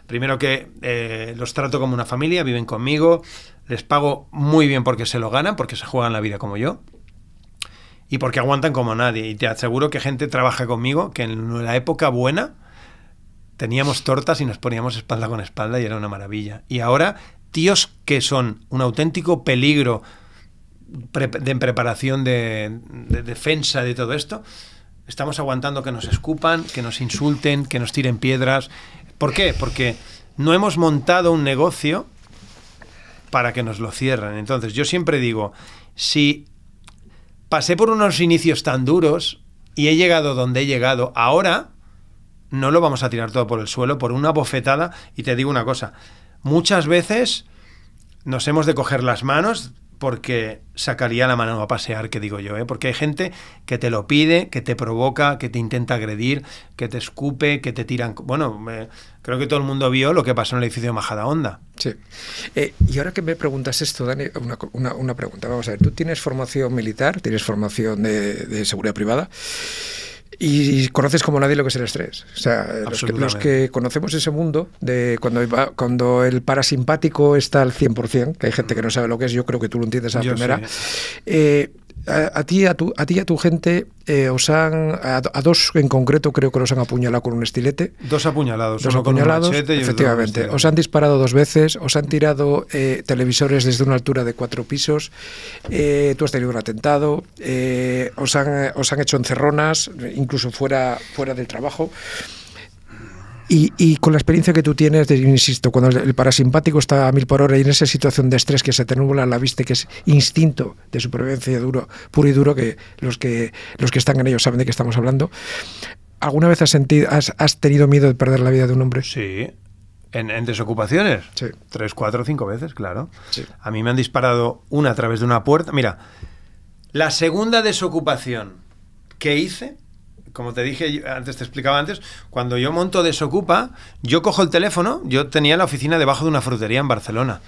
primero que eh, los trato como una familia, viven conmigo, les pago muy bien porque se lo ganan, porque se juegan la vida como yo y porque aguantan como nadie. Y te aseguro que gente trabaja conmigo que en la época buena teníamos tortas y nos poníamos espalda con espalda y era una maravilla. Y ahora tíos que son un auténtico peligro en preparación de, de defensa de todo esto, estamos aguantando que nos escupan, que nos insulten, que nos tiren piedras. ¿Por qué? Porque no hemos montado un negocio para que nos lo cierren. Entonces, yo siempre digo, si pasé por unos inicios tan duros y he llegado donde he llegado, ahora no lo vamos a tirar todo por el suelo por una bofetada y te digo una cosa, muchas veces nos hemos de coger las manos porque sacaría la mano a pasear, que digo yo, ¿eh? porque hay gente que te lo pide, que te provoca, que te intenta agredir, que te escupe, que te tiran... Bueno, creo que todo el mundo vio lo que pasó en el edificio de Majada Onda. Sí. Eh, y ahora que me preguntas esto, Dani, una, una, una, pregunta. Vamos a ver, tú tienes formación militar, tienes formación de, de seguridad privada y conoces como nadie lo que es el estrés. O sea, los que, conocemos ese mundo, de cuando, cuando el parasimpático está al 100%, que hay gente que no sabe lo que es, yo creo que tú lo entiendes a la primera, eh, a, ti, a, tu, a ti y a tu gente eh, os han, a, dos en concreto creo que los han apuñalado con un estilete. Dos apuñalados. Dos apuñalados, con efectivamente. os han disparado dos veces, os han tirado eh, televisores desde una altura de cuatro pisos, eh, tú has tenido un atentado, os, han, os han hecho encerronas, incluso fuera, fuera del trabajo. Y, con la experiencia que tú tienes, insisto, cuando el parasimpático está a mil por hora y en esa situación de estrés que se te nubla la vista, que es instinto de supervivencia duro, puro y duro, que los que, los que están en ello saben de qué estamos hablando. ¿Alguna vez has, has, tenido miedo de perder la vida de un hombre? Sí. ¿En, desocupaciones? Sí. Tres, cuatro, cinco veces, claro. A mí me han disparado una a través de una puerta. Mira, la segunda desocupación que hice como te dije antes, te explicaba antes, cuando yo monto Desocupa, yo cojo el teléfono, yo tenía la oficina debajo de una frutería en Barcelona.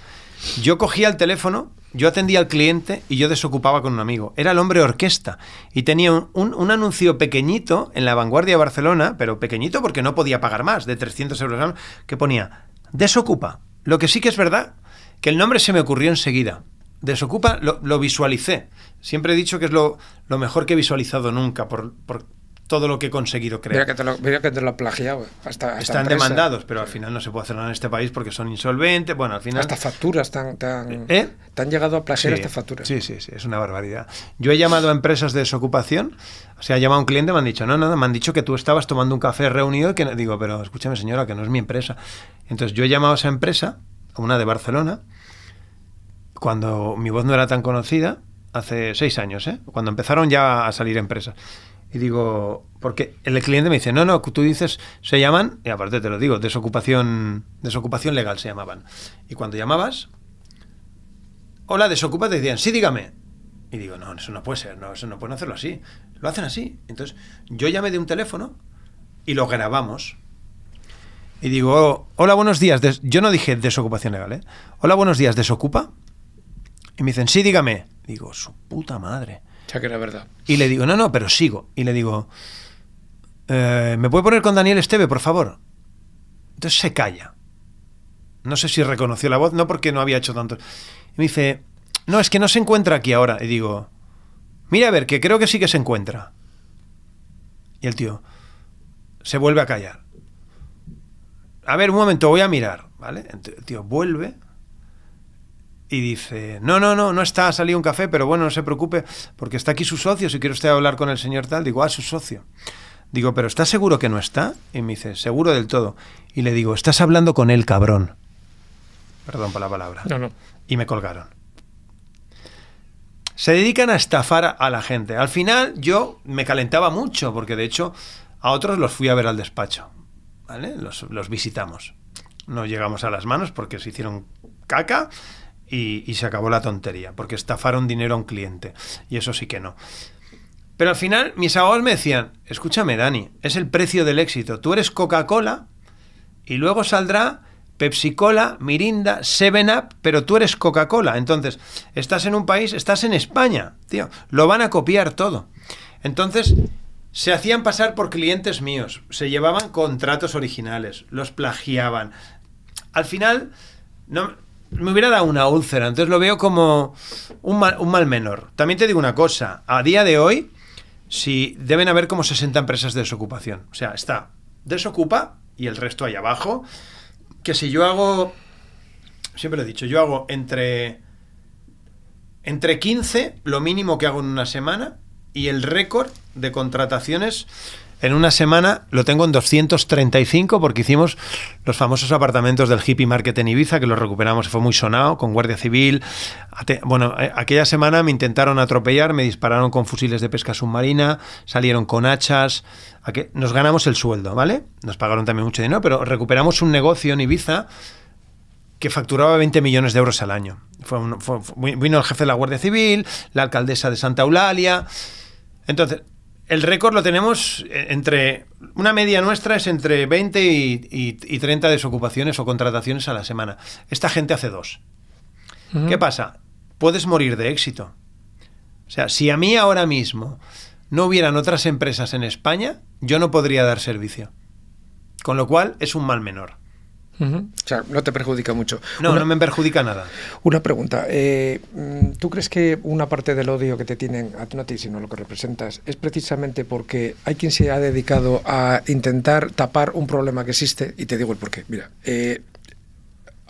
Yo cogía el teléfono, yo atendía al cliente y yo desocupaba con un amigo. Era el hombre orquesta y tenía un, anuncio pequeñito en la vanguardia de Barcelona, pero pequeñito porque no podía pagar más, de 300 euros al año, que ponía Desocupa. Lo que sí que es verdad, que el nombre se me ocurrió enseguida. Desocupa lo, visualicé. Siempre he dicho que es lo, mejor que he visualizado nunca, por todo lo que he conseguido creer Mira que te lo, mira que te lo plagiado. Eh, hasta, están demandados, pero al final no se puede hacer nada en este país porque son insolventes. Bueno, al final. Hasta facturas están, tan, ¿Eh? han llegado a plagiar estas facturas. Sí, sí, sí, es una barbaridad. Yo he llamado a empresas de desocupación, o sea, he llamado a un cliente, me han dicho, no, nada, me han dicho que tú estabas tomando un café reunido y que digo, pero escúchame, señora, que no es mi empresa. Entonces yo he llamado a esa empresa, a una de Barcelona, cuando mi voz no era tan conocida, hace seis años, ¿eh? cuando empezaron ya a salir empresas y digo, porque el cliente me dice, no, no, tú dices, se llaman, y aparte te lo digo, desocupación, desocupación legal se llamaban. Y cuando llamabas, hola, desocupa, te decían, sí, dígame. Y digo, no, eso no puede ser, no, eso no pueden hacerlo así. Lo hacen así. Entonces, yo llamé de un teléfono y lo grabamos. Y digo, hola, buenos días. yo no dije desocupación legal, ¿eh? Hola, buenos días, ¿desocupa? Y me dicen, sí, dígame. Digo, su puta madre. Ya que era verdad. Y le digo, no, no, pero sigo. Y le digo, eh, ¿me puede poner con Daniel Esteve, por favor? Entonces se calla. No sé si reconoció la voz, no porque no había hecho tanto. Y me dice, no, es que no se encuentra aquí ahora. Y digo, mira a ver, que creo que sí que se encuentra. Y el tío se vuelve a callar. A ver, un momento, voy a mirar, ¿vale? El tío vuelve y dice, no, no, no, no está, ha salido un café, pero bueno, no se preocupe, porque está aquí su socio, si quiere usted hablar con el señor tal, digo, ah, su socio. Digo, pero ¿está seguro que no está? Y me dice, seguro del todo. Y le digo, estás hablando con él, cabrón. Perdón por la palabra. No, no. Y me colgaron. Se dedican a estafar a la gente. Al final yo me calentaba mucho, porque de hecho a otros los fui a ver al despacho. ¿Vale? Los, los visitamos. No llegamos a las manos porque se hicieron caca y, se acabó la tontería, porque estafaron dinero a un cliente. Y eso sí que no. Pero al final mis abogados me decían, escúchame Dani, es el precio del éxito. Tú eres Coca-Cola y luego saldrá Pepsi-Cola, Mirinda, Seven up pero tú eres Coca-Cola. Entonces, estás en un país, estás en España, tío. Lo van a copiar todo. Entonces, se hacían pasar por clientes míos, se llevaban contratos originales, los plagiaban. Al final, no, me hubiera dado una úlcera. Entonces lo veo como un mal, un mal menor. También te digo una cosa, a día de hoy, si deben haber como 60 empresas de desocupación. O sea, está desocupa y el resto ahí abajo. Que si yo hago, siempre lo he dicho, yo hago entre, entre 15, lo mínimo que hago en una semana, y el récord de contrataciones en una semana lo tengo en 235 porque hicimos los famosos apartamentos del hippie market en Ibiza, que los recuperamos, fue muy sonado, con Guardia Civil. Bueno, eh, aquella semana me intentaron atropellar, me dispararon con fusiles de pesca submarina, salieron con hachas. Nos ganamos el sueldo, ¿vale? Nos pagaron también mucho dinero, pero recuperamos un negocio en Ibiza que facturaba 20 millones de euros al año. vino el jefe de la Guardia Civil, la alcaldesa de Santa Eulalia. Entonces, el récord lo tenemos eh, entre. Una media nuestra es entre 20 y, 30 desocupaciones o contrataciones a la semana. Esta gente hace dos. ¿Qué pasa? Puedes morir de éxito. O sea, si a mí ahora mismo no hubieran otras empresas en España, yo no podría dar servicio. Con lo cual, es un mal menor. O sea, no te perjudica mucho. No, no me perjudica nada. Una pregunta. Eh, mm, ¿Tú crees que una parte del odio que te tienen a ti, sino lo que representas, es precisamente porque hay quien se ha dedicado a intentar tapar un problema que existe? Y te digo el porqué. Mira, eh,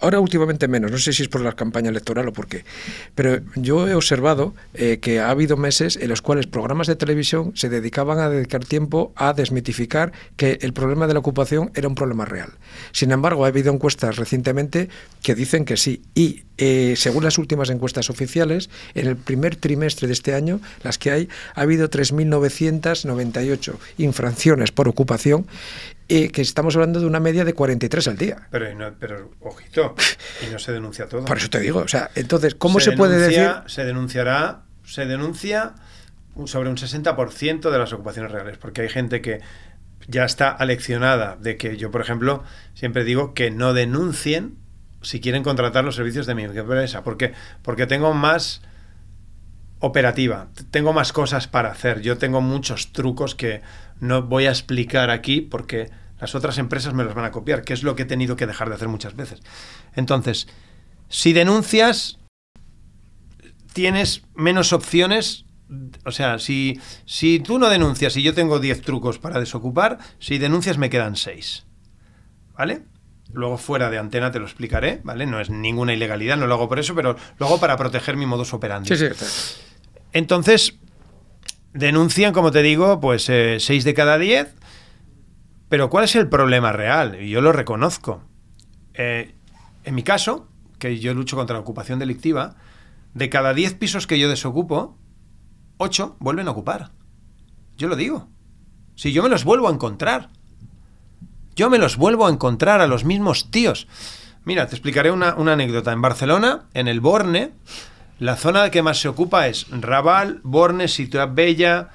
Ahora últimamente menos, no sé si es por la campaña electoral o por qué, pero yo he observado eh, que ha habido meses en los cuales programas de televisión se dedicaban a dedicar tiempo a desmitificar que el problema de la ocupación era un problema real. Sin embargo, ha habido encuestas recientemente que dicen que sí y eh, según las últimas encuestas oficiales, en el primer trimestre de este año, las que hay, ha habido 3.998 infracciones por ocupación y que estamos hablando de una media de 43 al día. Pero, ojito, y no se denuncia todo. Por eso te digo, o sea, entonces, ¿cómo se, puede decir? Se denunciará, se denuncia sobre un 60% de las ocupaciones reales, porque hay gente que ya está aleccionada de que yo, por ejemplo, siempre digo que no denuncien si quieren contratar los servicios de mi empresa, porque, porque tengo más operativa. Tengo más cosas para hacer. Yo tengo muchos trucos que no voy a explicar aquí porque las otras empresas me los van a copiar, que es lo que he tenido que dejar de hacer muchas veces. Entonces, si denuncias, tienes menos opciones. O sea, si, si tú no denuncias y yo tengo 10 trucos para desocupar, si denuncias me quedan 6. ¿Vale? Luego fuera de antena te lo explicaré, ¿vale? No es ninguna ilegalidad, no lo hago por eso, pero lo hago para proteger mi modus operandi. Sí, entonces, denuncian, como te digo, pues 6 eh, de cada 10. Pero ¿cuál es el problema real? Y yo lo reconozco. Eh, en mi caso, que yo lucho contra la ocupación delictiva, de cada 10 pisos que yo desocupo, 8 vuelven a ocupar. Yo lo digo. Si yo me los vuelvo a encontrar. Yo me los vuelvo a encontrar a los mismos tíos. Mira, te explicaré una, una anécdota. En Barcelona, en el Borne, la zona que más se ocupa es Raval, Bornes, Ciudad Bella,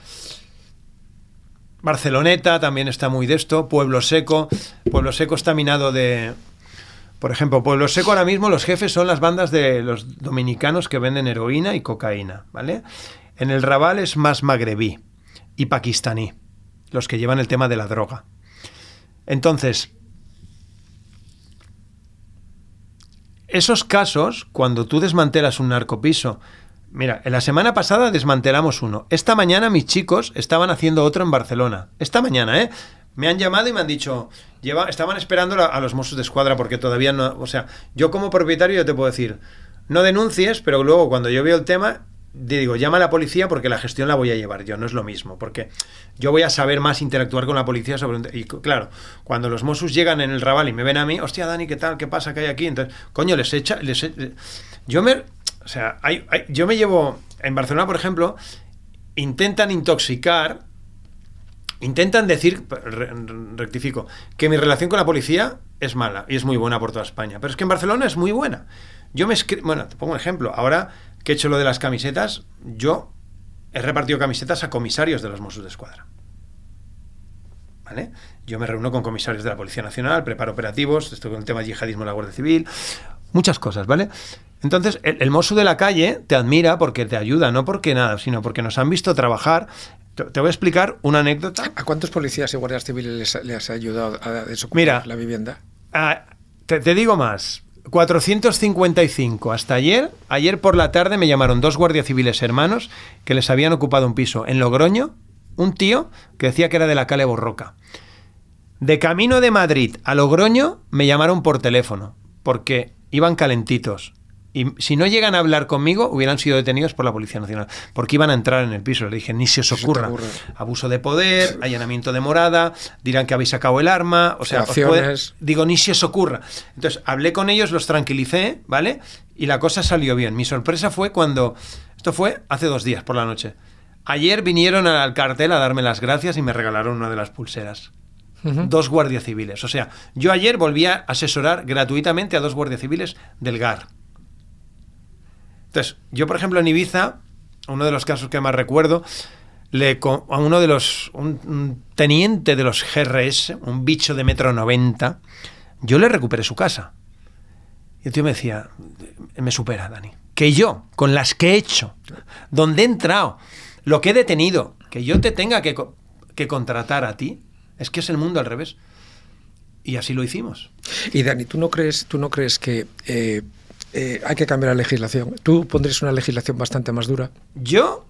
Barceloneta también está muy de esto, Pueblo Seco. Pueblo Seco está minado de... Por ejemplo, Pueblo Seco ahora mismo los jefes son las bandas de los dominicanos que venden heroína y cocaína, ¿vale? En el Raval es más magrebí y pakistaní, los que llevan el tema de la droga. Entonces, esos casos, cuando tú desmantelas un narcopiso, mira, en la semana pasada desmantelamos uno. Esta mañana mis chicos estaban haciendo otro en Barcelona. Esta mañana, ¿eh? Me han llamado y me han dicho, lleva, estaban esperando a los Mossos de Escuadra porque todavía no... O sea, yo como propietario yo te puedo decir, no denuncies, pero luego cuando yo veo el tema, digo, llama a la policía porque la gestión la voy a llevar yo, no es lo mismo, porque yo voy a saber más interactuar con la policía sobre Y claro, cuando los Mossos llegan en el Raval y me ven a mí, hostia, Dani, ¿qué tal? ¿Qué pasa? que hay aquí? Entonces, coño, les echa... E-, yo me... O sea, hay, yo me llevo... En Barcelona, por ejemplo, intentan intoxicar, intentan decir, rectifico, que mi relación con la policía es mala y es muy buena por toda España, pero es que en Barcelona es muy buena. Yo me escribo, bueno, te pongo un ejemplo, ahora que he hecho lo de las camisetas, yo he repartido camisetas a comisarios de los Mossos de Escuadra. ¿Vale? Yo me reúno con comisarios de la Policía Nacional, preparo operativos, esto con el tema de yihadismo en la Guardia Civil, muchas cosas, ¿vale? Entonces, el, Mosu de la calle te admira porque te ayuda, no porque nada, sino porque nos han visto trabajar. Te, voy a explicar una anécdota. ¿A cuántos policías y guardias civiles les, les ha ayudado a Mira, la vivienda? te digo más. 455 hasta ayer. Ayer por la tarde me llamaron dos guardias civiles hermanos que les habían ocupado un piso en Logroño, un tío que decía que era de la calle Borroca. De camino de Madrid a Logroño me llamaron por teléfono porque iban calentitos. Y si no llegan a hablar conmigo, hubieran sido detenidos por la Policía Nacional, porque iban a entrar en el piso. Le dije, ni se os ocurra. Abuso de poder, allanamiento de morada, dirán que habéis sacado el arma, o sea, digo, ni se os ocurra. Entonces, hablé con ellos, los tranquilicé, ¿vale? Y la cosa salió bien. Mi sorpresa fue cuando, esto fue hace dos días por la noche, ayer vinieron al cartel a darme las gracias y me regalaron una de las pulseras. Dos guardias civiles. O sea, yo ayer volví a asesorar gratuitamente a dos guardias civiles del GAR entonces, yo, por ejemplo, en Ibiza, uno de los casos que más recuerdo, a uno de los, un, teniente de los GRS, un bicho de metro noventa, yo le recuperé su casa. Y el tío me decía, me supera, Dani. Que yo, con las que he hecho, donde he entrado, lo que he detenido, que yo te tenga que, contratar a ti, es que es el mundo al revés. Y así lo hicimos. Y Dani, ¿tú no crees, tú no crees que eh, eh, hay que cambiar la legislación. ¿Tú pondrías una legislación bastante más dura? Yo,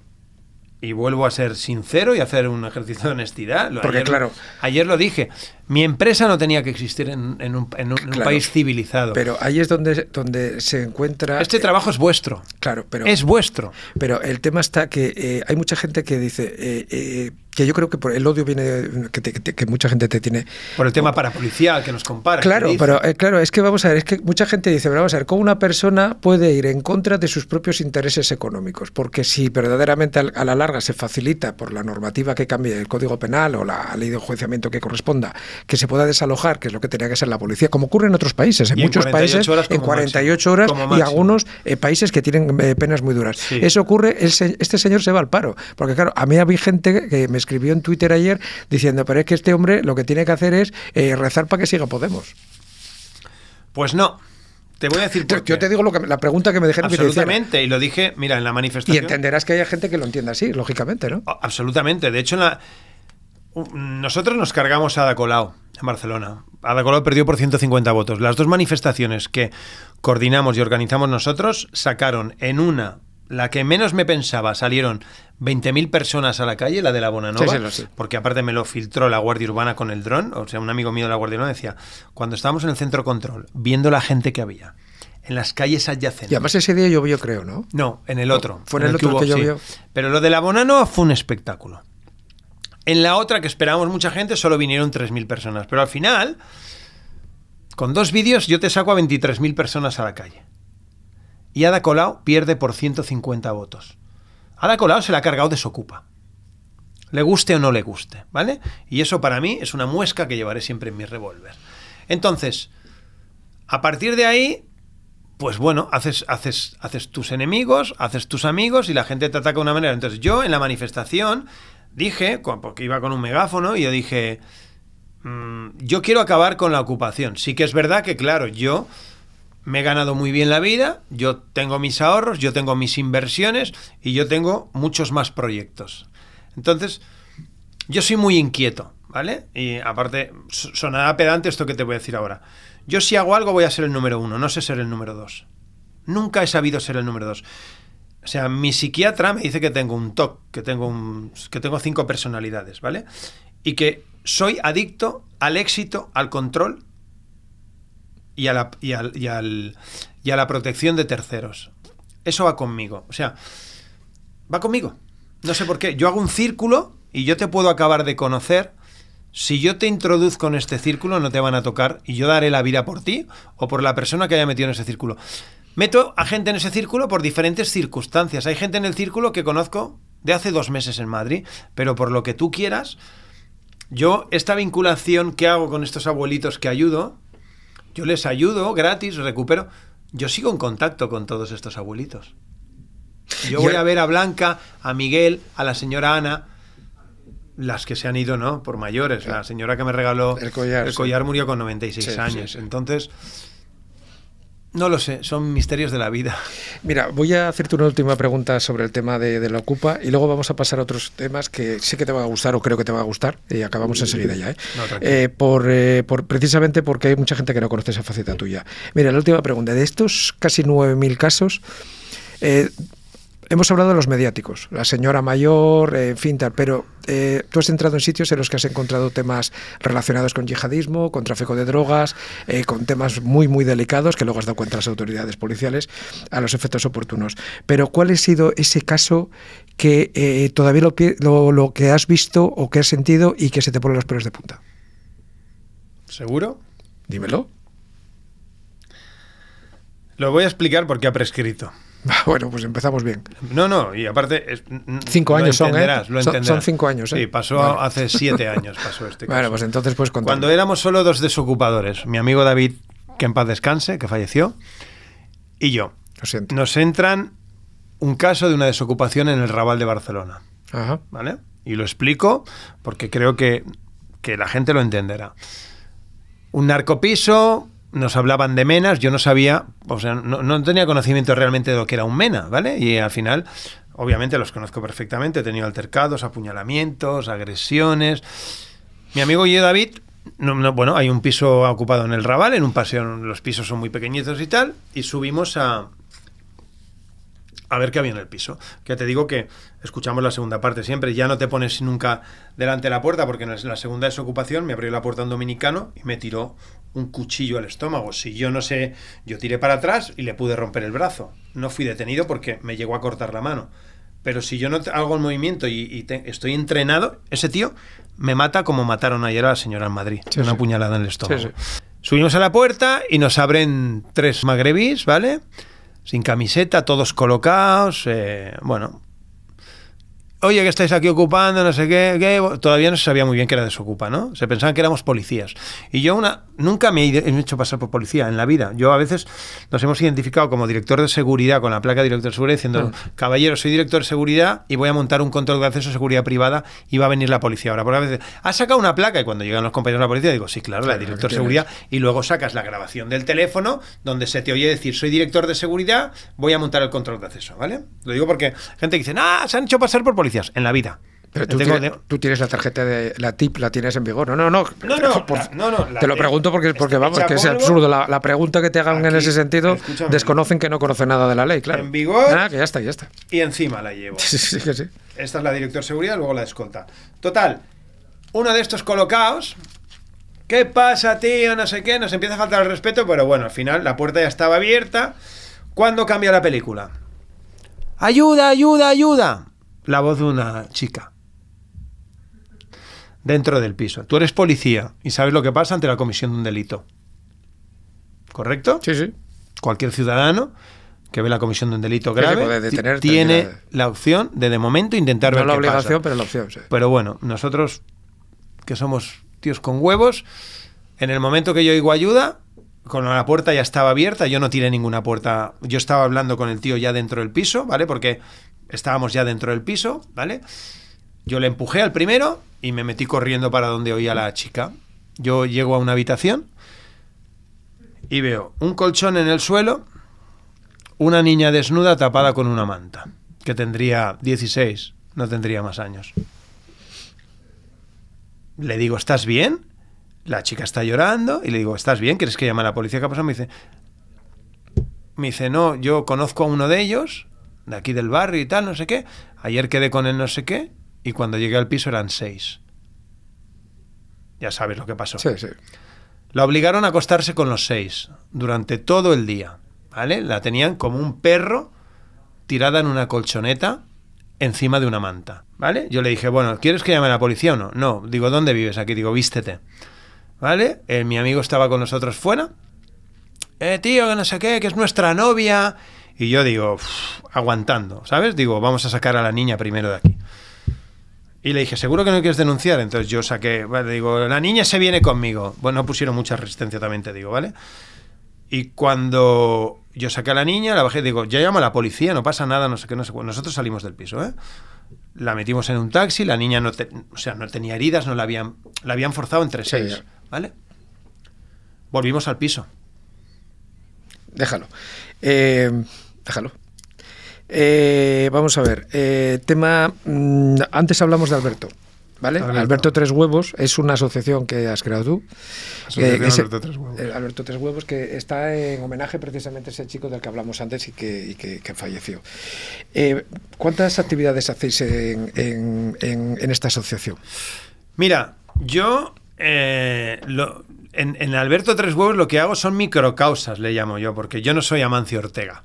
y vuelvo a ser sincero y hacer un ejercicio de honestidad. Lo, Porque, claro. Ayer lo dije. Mi empresa no tenía que existir en, un, país civilizado. Pero ahí es donde, donde se encuentra. Este eh, trabajo es vuestro. Claro, pero. Es vuestro. Pero el tema está que eh, hay mucha gente que dice que yo creo que por el odio viene que, mucha gente te tiene por el tema para policía que nos compara claro pero eh, claro es que vamos a ver es que mucha gente dice vamos a ver cómo una persona puede ir en contra de sus propios intereses económicos porque si verdaderamente a la larga se facilita por la normativa que cambie el código penal o la ley de enjuiciamiento que corresponda que se pueda desalojar que es lo que tenía que ser la policía como ocurre en otros países en, muchos países en 48 horas y algunos eh, países que tienen eh, penas muy duras eso ocurre este señor se va al paro porque claro a mí había gente que me escribió en Twitter ayer diciendo, pero es que este hombre lo que tiene que hacer es eh, rezar para que siga Podemos. Pues no. Te voy a decir Yo te digo lo la pregunta que me dejaron Absolutamente, y lo dije, mira, en la manifestación. Y entenderás que haya gente que lo entienda así, lógicamente, ¿no? Absolutamente. De hecho, en nosotros nos cargamos a Dacolao en Barcelona. Ada Colau perdió por 150 votos. Las dos manifestaciones que coordinamos y organizamos nosotros sacaron en una, la que menos me pensaba, salieron 20.000 personas a la calle, la de la Bonanova, porque aparte me lo filtró la Guardia Urbana con el dron, o sea, un amigo mío de la Guardia Urbana decía, cuando estábamos en el centro control, viendo la gente que había, en las calles adyacentes. Y además ese día llovió, creo, ¿no? No, en el otro. fue en, el, otro que, llovió. Pero lo de la Bonanova fue un espectáculo. En la otra, que esperábamos mucha gente, solo vinieron 3.000 personas. Pero al final, con dos vídeos, yo te saco a 23.000 personas a la calle. Y Ada Colau pierde por 150 votos. Ahora colado, se la ha cargado desocupa. Le guste o no le guste, ¿vale? Y eso para mí es una muesca que llevaré siempre en mi revólver. Entonces, a partir de ahí, pues bueno, haces, haces, haces tus enemigos, haces tus amigos y la gente te ataca de una manera. Entonces yo en la manifestación dije, porque iba con un megáfono, y yo dije, mm, yo quiero acabar con la ocupación. Sí que es verdad que, claro, yo me he ganado muy bien la vida, yo tengo mis ahorros, yo tengo mis inversiones y yo tengo muchos más proyectos. Entonces, yo soy muy inquieto, ¿vale? Y aparte, sonará pedante esto que te voy a decir ahora. Yo si hago algo voy a ser el número uno, no sé ser el número dos. Nunca he sabido ser el número dos. O sea, mi psiquiatra me dice que tengo un TOC, que tengo, un, que tengo cinco personalidades, ¿vale? Y que soy adicto al éxito, al control y a la, al, y al, la protección de terceros. Eso va conmigo. O sea, va conmigo. No sé por qué. Yo hago un círculo y yo te puedo acabar de conocer. Si yo te introduzco en este círculo, no te van a tocar y yo daré la vida por ti o por la persona que haya metido en ese círculo. Meto a gente en ese círculo por diferentes circunstancias. Hay gente en el círculo que conozco de hace dos meses en Madrid, pero por lo que tú quieras, yo esta vinculación que hago con estos abuelitos que ayudo, yo les ayudo gratis, recupero. Yo sigo en contacto con todos estos abuelitos. Yo voy a ver a Blanca, a Miguel, a la señora Ana, las que se han ido, ¿no? Por mayores. La señora que me regaló el collar, el collar murió con 96 años. Entonces, no lo sé, son misterios de la vida. Mira, voy a hacerte una última pregunta sobre el tema de, la Ocupa y luego vamos a pasar a otros temas que sé que te van a gustar o creo que te van a gustar y acabamos enseguida ya. ¿eh? Eh, eh, por, precisamente porque hay mucha gente que no conoce esa faceta tuya. Mira, la última pregunta. De estos casi 9.000 casos, hemos hablado de los mediáticos, la señora mayor, en fin, tal, pero eh, tú has entrado en sitios en los que has encontrado temas relacionados con yihadismo, con tráfico de drogas, eh, con temas muy, muy delicados que luego has dado cuenta a las autoridades policiales a los efectos oportunos. Pero ¿cuál ha sido ese caso que eh, todavía lo, que has visto o que has sentido y que se te pone los pelos de punta? ¿Seguro? Dímelo. Lo voy a explicar porque ha prescrito. Bueno, pues empezamos bien. No, no, y aparte... cinco años son, ¿eh? Lo son, son, cinco años, ¿eh? Sí, pasó hace siete años, pasó este caso. Bueno, pues entonces pues Cuando éramos solo dos desocupadores, mi amigo David, que en paz descanse, que falleció, y yo. Lo siento. Nos entran un caso de una desocupación en el Raval de Barcelona. ¿Vale? Y lo explico porque creo que, que la gente lo entenderá. Un narcopiso nos hablaban de menas, yo no sabía, o sea, no, tenía conocimiento realmente de lo que era un mena, ¿vale? Y al final, obviamente los conozco perfectamente, he tenido altercados, apuñalamientos, agresiones. Mi amigo y yo, David, no, bueno, hay un piso ocupado en el Raval, en un paseo, los pisos son muy pequeñitos y tal, y subimos a, a ver qué había en el piso. Que te digo que escuchamos la segunda parte siempre, ya no te pones nunca delante de la puerta, porque en la segunda desocupación me abrió la puerta un dominicano y me tiró un cuchillo al estómago. Si yo no sé, yo tiré para atrás y le pude romper el brazo. No fui detenido porque me llegó a cortar la mano. Pero si yo no hago el movimiento y, estoy entrenado, ese tío me mata como mataron ayer a la señora en Madrid. una puñalada en el estómago. Subimos a la puerta y nos abren tres magrebis, ¿vale? sin camiseta, todos colocados, eh, bueno, oye, que estáis aquí ocupando, no sé qué, Todavía no se sabía muy bien que era desocupa, ¿no? Se pensaban que éramos policías. Y yo nunca me he hecho pasar por policía en la vida. Yo a veces nos hemos identificado como director de seguridad con la placa de director de seguridad diciendo, ah. caballero, soy director de seguridad y voy a montar un control de acceso a seguridad privada y va a venir la policía ahora. Porque a veces, has sacado una placa y cuando llegan los compañeros de la policía digo, sí, claro, la director de seguridad. Y luego sacas la grabación del teléfono donde se te oye decir, soy director de seguridad, voy a montar el control de acceso, ¿vale? Lo digo porque gente dice, ah, se han hecho pasar por policía en la vida. Pero tú, tienes, la tarjeta de la TIP, la tienes en vigor. No, no, no. te lo pregunto porque, porque vamos, que es absurdo. La, pregunta que te hagan en ese sentido, desconocen que no conocen nada de la ley, claro. En vigor. Ah, que ya está, ya está. Y encima la llevo. sí, sí, sí. Esta es la director de seguridad, luego la desconta. Total, uno de estos colocados. ¿Qué pasa, tío? No sé qué, nos empieza a faltar el respeto, pero bueno, al final la puerta ya estaba abierta. ¿Cuándo cambia la película? ¡Ayuda, ayuda, ayuda! la voz de una chica dentro del piso. Tú eres policía y sabes lo que pasa ante la comisión de un delito. ¿Correcto? Sí, sí. Cualquier ciudadano que ve la comisión de un delito grave tiene la opción de de momento intentar no ver la obligación, pero la opción, sí. Pero bueno, nosotros que somos tíos con huevos, en el momento que yo digo ayuda, con la puerta ya estaba abierta, yo no tiré ninguna puerta, yo estaba hablando con el tío ya dentro del piso, ¿vale? Porque estábamos ya dentro del piso, ¿vale? Yo le empujé al primero y me metí corriendo para donde oía la chica. Yo llego a una habitación y veo un colchón en el suelo, una niña desnuda tapada con una manta, que tendría 16, no tendría más años. Le digo, ¿estás bien? La chica está llorando y le digo, ¿estás bien? ¿Quieres que llame a la policía? ¿Qué pasado? Me dice, me dice, no, yo conozco a uno de ellos, de aquí del barrio y tal, no sé qué. Ayer quedé con él no sé qué y cuando llegué al piso eran seis. Ya sabes lo que pasó. Sí, sí. La obligaron a acostarse con los seis durante todo el día, ¿vale? La tenían como un perro tirada en una colchoneta encima de una manta, ¿vale? Yo le dije, bueno, ¿quieres que llame a la policía o no? No, digo, ¿dónde vives aquí? Digo, vístete, ¿vale? Eh, mi amigo estaba con nosotros fuera. Eh, tío, que no sé qué, que es nuestra novia y yo digo, aguantando, ¿sabes? Digo, vamos a sacar a la niña primero de aquí. Y le dije, ¿seguro que no quieres denunciar? Entonces yo saqué, digo, la niña se viene conmigo. Bueno, pusieron mucha resistencia también, te digo, ¿vale? Y cuando yo saqué a la niña, la bajé, digo, ya llamo a la policía, no pasa nada, no sé qué, no sé Nosotros salimos del piso, ¿eh? La metimos en un taxi, la niña no, sea, no tenía heridas, no la habían, la habían forzado entre seis, ¿vale? Volvimos al piso. Déjalo. Eh... Déjalo. Eh, vamos a ver. Eh, tema. Mm, antes hablamos de Alberto. ¿Vale? Alberto. Tres Huevos es una asociación que has creado tú. Eh, Alberto, Tres Huevos. Alberto Tres Huevos, que está en homenaje precisamente a ese chico del que hablamos antes y que, falleció. ¿Cuántas actividades hacéis en, esta asociación? Mira, yo en, Alberto Tres Huevos lo que hago son microcausas, le llamo yo, porque yo no soy Amancio Ortega.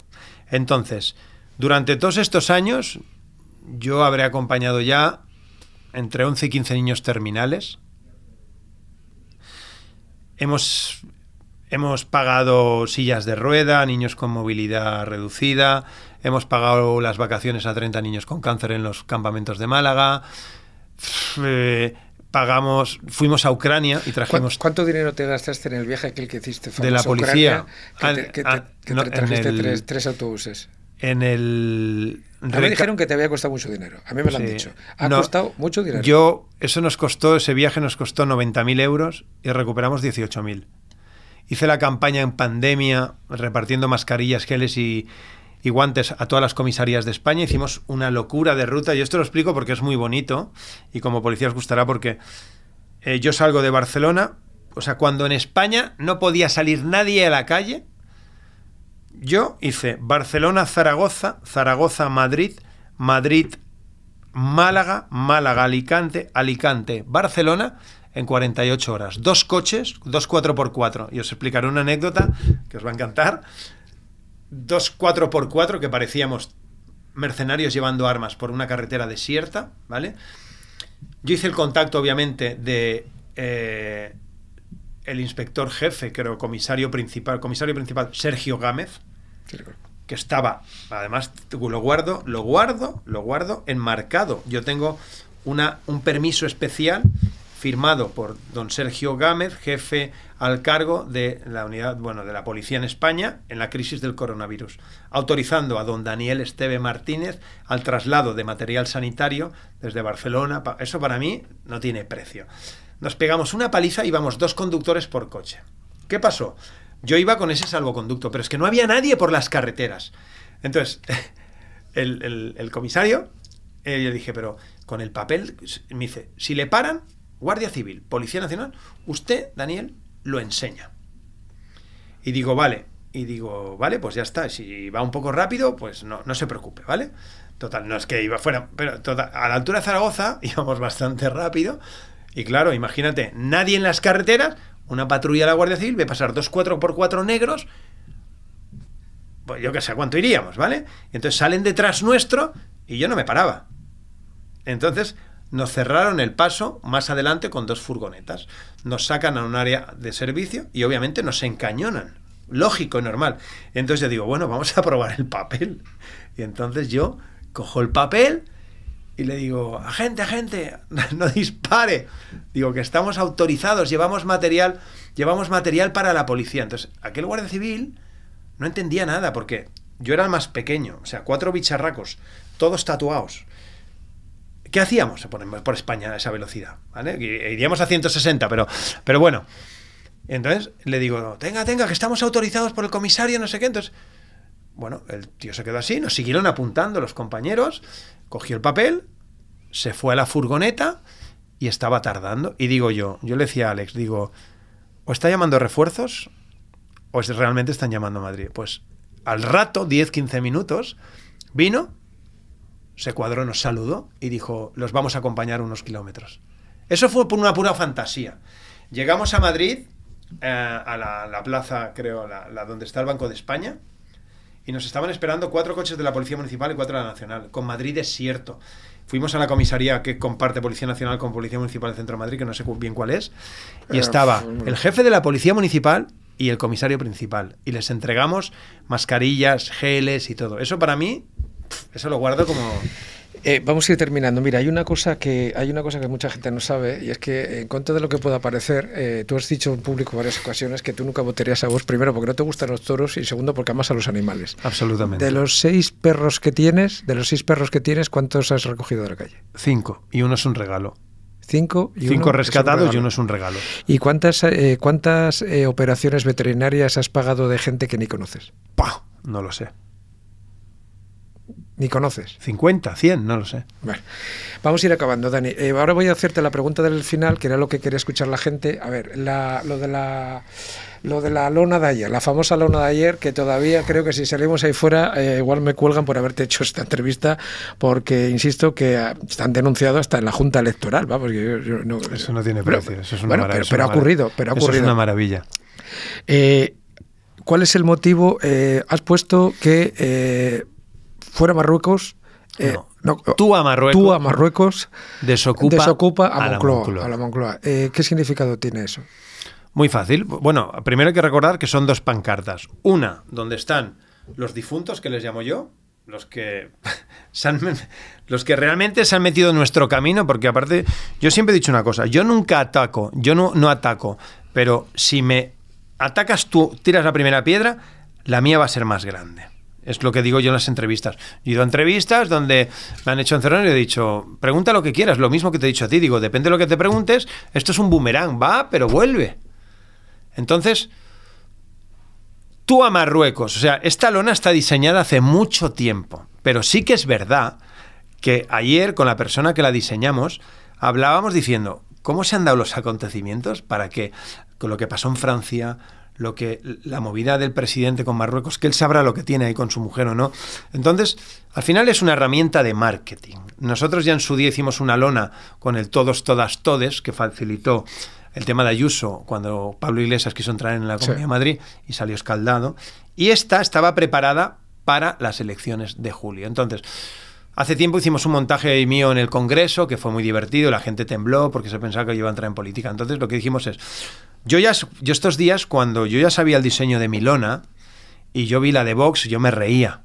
Entonces, durante todos estos años, yo habré acompañado ya entre 11 y 15 niños terminales. Hemos, pagado sillas de rueda, niños con movilidad reducida, hemos pagado las vacaciones a 30 niños con cáncer en los campamentos de Málaga. Eh, pagamos, fuimos a Ucrania y trajimos. ¿Cuánto dinero te gastaste en el viaje aquel que hiciste? De la policía. que, trajiste tres, autobuses. En el. A mí me dijeron que te había costado mucho dinero. A mí me lo han dicho. Ha costado mucho dinero. Yo, eso nos costó, ese viaje nos costó 90.000 euros y recuperamos 18.000. Hice la campaña en pandemia repartiendo mascarillas, geles y, y guantes a todas las comisarías de España. Hicimos una locura de ruta. y esto lo explico porque es muy bonito y como policía os gustará porque eh, yo salgo de Barcelona. O sea, cuando en España no podía salir nadie a la calle, yo hice Barcelona-Zaragoza, Zaragoza-Madrid, Madrid-Málaga, Málaga-Alicante, Alicante-Barcelona en 48 horas. Dos coches, dos 4x4. Y os explicaré una anécdota que os va a encantar dos 4x4 que parecíamos mercenarios llevando armas por una carretera desierta, ¿vale? Yo hice el contacto, obviamente, de eh, el inspector jefe, creo, comisario principal, comisario principal, Sergio Gámez, que estaba, además, lo guardo, lo guardo, lo guardo enmarcado. Yo tengo una, un permiso especial firmado por don Sergio Gámez, jefe al cargo de la unidad, bueno, de la policía en España en la crisis del coronavirus, autorizando a don Daniel Esteve Martínez al traslado de material sanitario desde Barcelona. Eso para mí no tiene precio. Nos pegamos una paliza y vamos dos conductores por coche. ¿Qué pasó? Yo iba con ese salvoconducto, pero es que no había nadie por las carreteras. Entonces, el, comisario, eh, yo dije, pero con el papel, me dice, si le paran, Guardia Civil, Policía Nacional, usted, Daniel, lo enseña. Y digo, vale, y digo, vale, pues ya está, si va un poco rápido, pues no, no se preocupe, ¿vale? Total, no es que iba fuera, pero a la altura de Zaragoza íbamos bastante rápido. Y claro, imagínate, nadie en las carreteras, una patrulla de la Guardia Civil ve pasar dos 4x4 negros, pues yo qué sé, ¿cuánto iríamos, ¿vale? entonces salen detrás nuestro y yo no me paraba. Entonces, nos cerraron el paso más adelante con dos furgonetas. Nos sacan a un área de servicio y obviamente nos encañonan. Lógico y normal. Entonces yo digo, bueno, vamos a probar el papel. Y entonces yo cojo el papel y le digo, agente, agente, no dispare. Digo que estamos autorizados, llevamos material, llevamos material para la policía. Entonces, aquel guardia civil no entendía nada porque yo era el más pequeño, o sea, cuatro bicharracos, todos tatuados. ¿Qué hacíamos ponen por España a esa velocidad? ¿vale? E iríamos a 160, pero, pero bueno. Entonces le digo, tenga, tenga, que estamos autorizados por el comisario, no sé qué. Entonces, bueno, el tío se quedó así, nos siguieron apuntando los compañeros, cogió el papel, se fue a la furgoneta y estaba tardando. Y digo yo, yo le decía a Alex, digo, o está llamando refuerzos o realmente están llamando a Madrid. Pues al rato, 10, 15 minutos, vino, se cuadró, nos saludó y dijo, los vamos a acompañar unos kilómetros. Eso fue por una pura fantasía. Llegamos a Madrid, eh, a la, plaza, creo, la, donde está el Banco de España, y nos estaban esperando cuatro coches de la Policía Municipal y cuatro de la Nacional, con Madrid desierto. Fuimos a la comisaría que comparte Policía Nacional con Policía Municipal de Centro de Madrid, que no sé bien cuál es, y eh, estaba el jefe de la Policía Municipal y el comisario principal. Y les entregamos mascarillas, geles y todo. Eso para mí eso lo guardo como... Eh, vamos a ir terminando. Mira, hay una cosa que hay una cosa que mucha gente no sabe y es que en cuanto de lo que pueda parecer, eh, tú has dicho en público varias ocasiones que tú nunca votarías a vos primero porque no te gustan los toros y segundo porque amas a los animales. Absolutamente. De los seis perros que tienes, de los seis perros que tienes, ¿cuántos has recogido de la calle? Cinco y uno es un regalo. Cinco, y Cinco rescatados y uno es un regalo. ¿Y cuántas, eh, cuántas operaciones veterinarias has pagado de gente que ni conoces? No lo sé. Ni conoces. 50, 100, no lo sé. vamos a ir acabando, Dani. Eh, ahora voy a hacerte la pregunta del final, que era lo que quería escuchar la gente. A ver, lo de la lo de la lona de ayer, la famosa lona de ayer, que todavía creo que si salimos ahí fuera, eh, igual me cuelgan por haberte hecho esta entrevista, porque insisto que ah, están denunciados hasta en la Junta Electoral. eso no tiene precio, pero, eso es una maravilla. Pero, ha ocurrido, pero ha ocurrido. Eso es una maravilla. Eh, ¿Cuál es el motivo? has puesto que fuera Marruecos. Eh, tú a Marruecos. Tú a Marruecos. Desocupa, a, Moncloa, la Moncloa. Eh, ¿Qué significado tiene eso? Muy fácil. Bueno, primero hay que recordar que son dos pancartas. Una, donde están los difuntos, que les llamo yo, los que, los que realmente se han metido en nuestro camino, porque aparte, yo siempre he dicho una cosa, yo nunca ataco, yo no, no ataco, pero si me atacas tú, tiras la primera piedra, la mía va a ser más grande. Es lo que digo yo en las entrevistas. he ido a entrevistas donde me han hecho encerrar y he dicho, pregunta lo que quieras, lo mismo que te he dicho a ti. Digo, depende de lo que te preguntes, esto es un boomerang, va, pero vuelve. Entonces, tú a Marruecos, o sea, esta lona está diseñada hace mucho tiempo, pero sí que es verdad que ayer con la persona que la diseñamos hablábamos diciendo, ¿cómo se han dado los acontecimientos para que con lo que pasó en Francia, lo que la movida del presidente con Marruecos, que él sabrá lo que tiene ahí con su mujer o no. Entonces, al final es una herramienta de marketing. Nosotros ya en su día hicimos una lona con el todos, todas, todes, que facilitó el tema de Ayuso cuando Pablo Iglesias quiso entrar en la Comunidad de Madrid y salió escaldado. Y esta estaba preparada para las elecciones de julio. Entonces, Hace tiempo hicimos un montaje mío en el Congreso que fue muy divertido, la gente tembló porque se pensaba que yo iba a entrar en política. Entonces lo que dijimos es, yo ya, yo estos días, cuando yo ya sabía el diseño de Milona y yo vi la de Vox, yo me reía.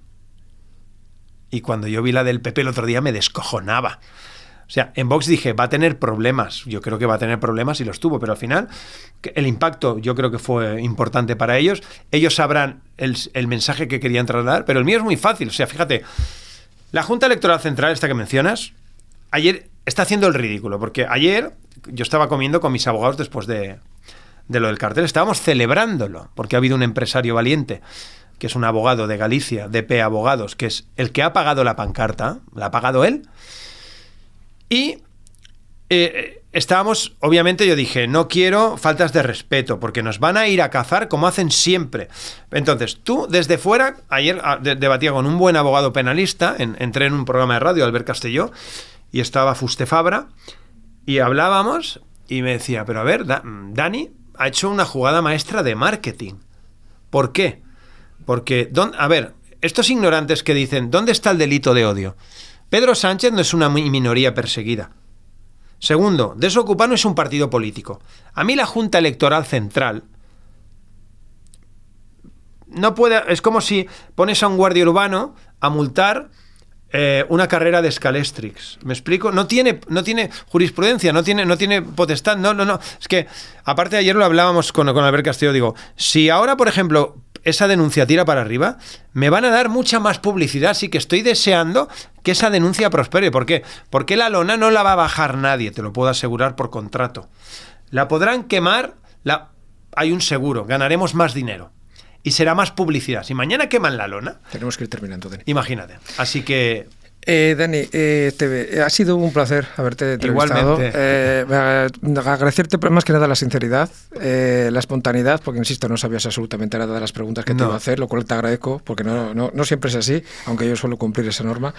Y cuando yo vi la del PP el otro día me descojonaba. O sea, en Vox dije, va a tener problemas. Yo creo que va a tener problemas y los tuvo, pero al final el impacto yo creo que fue importante para ellos. Ellos sabrán el, mensaje que querían trasladar, pero el mío es muy fácil. O sea, fíjate, la Junta Electoral Central, esta que mencionas, ayer está haciendo el ridículo, porque ayer yo estaba comiendo con mis abogados después de, de lo del cartel. Estábamos celebrándolo, porque ha habido un empresario valiente, que es un abogado de Galicia, P Abogados, que es el que ha pagado la pancarta, la ha pagado él. Y eh, estábamos, obviamente yo dije, no quiero faltas de respeto, porque nos van a ir a cazar como hacen siempre. Entonces, tú desde fuera, ayer ah, debatía con un buen abogado penalista, entré en un programa de radio, Albert Castelló, y estaba Fustefabra y hablábamos, y me decía, pero a ver, Dani, ha hecho una jugada maestra de marketing. ¿Por qué? Porque, don, a ver, estos ignorantes que dicen, ¿dónde está el delito de odio? Pedro Sánchez no es una minoría perseguida. Segundo, Desocupa no es un partido político. A mí la Junta Electoral Central no puede... Es como si pones a un guardia urbano a multar eh, una carrera de Scalestrix. ¿Me explico? No tiene, no tiene jurisprudencia, no tiene, no tiene potestad. No, no, no. Es que, aparte, ayer lo hablábamos con, con Albert Castillo. Digo, si ahora, por ejemplo, esa denuncia tira para arriba, me van a dar mucha más publicidad. Así que estoy deseando que esa denuncia prospere. ¿Por qué? Porque la lona no la va a bajar nadie, te lo puedo asegurar por contrato. La podrán quemar, la... hay un seguro, ganaremos más dinero y será más publicidad. Si mañana queman la lona. Tenemos que ir terminando, Dani. Imagínate. Así que eh, Dani, eh, te, eh, ha sido un placer haberte entrevistado. agradecerte más que nada la sinceridad, la espontaneidad, porque insisto, no sabías absolutamente nada de las preguntas que te iba a hacer, lo cual te agradezco, porque no, siempre es así, aunque yo suelo cumplir esa norma.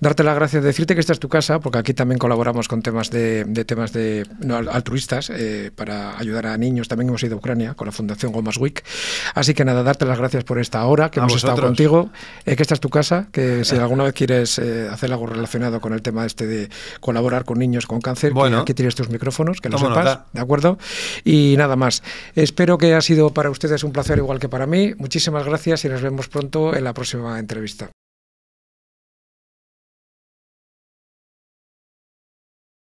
Darte las gracias, decirte que esta es tu casa, porque aquí también colaboramos con temas de, temas de altruistas para ayudar a niños. También hemos ido a Ucrania con la Fundación Gomas Week. Así que nada, darte las gracias por esta hora que hemos estado contigo, que esta es tu casa, que si alguna vez quieres hacer algo relacionado con el tema este de colaborar con niños con cáncer, bueno, que aquí tienes tus micrófonos, que lo sepas, ¿de acuerdo? Y nada más. Espero que haya sido para ustedes un placer igual que para mí. Muchísimas gracias y nos vemos pronto en la próxima entrevista.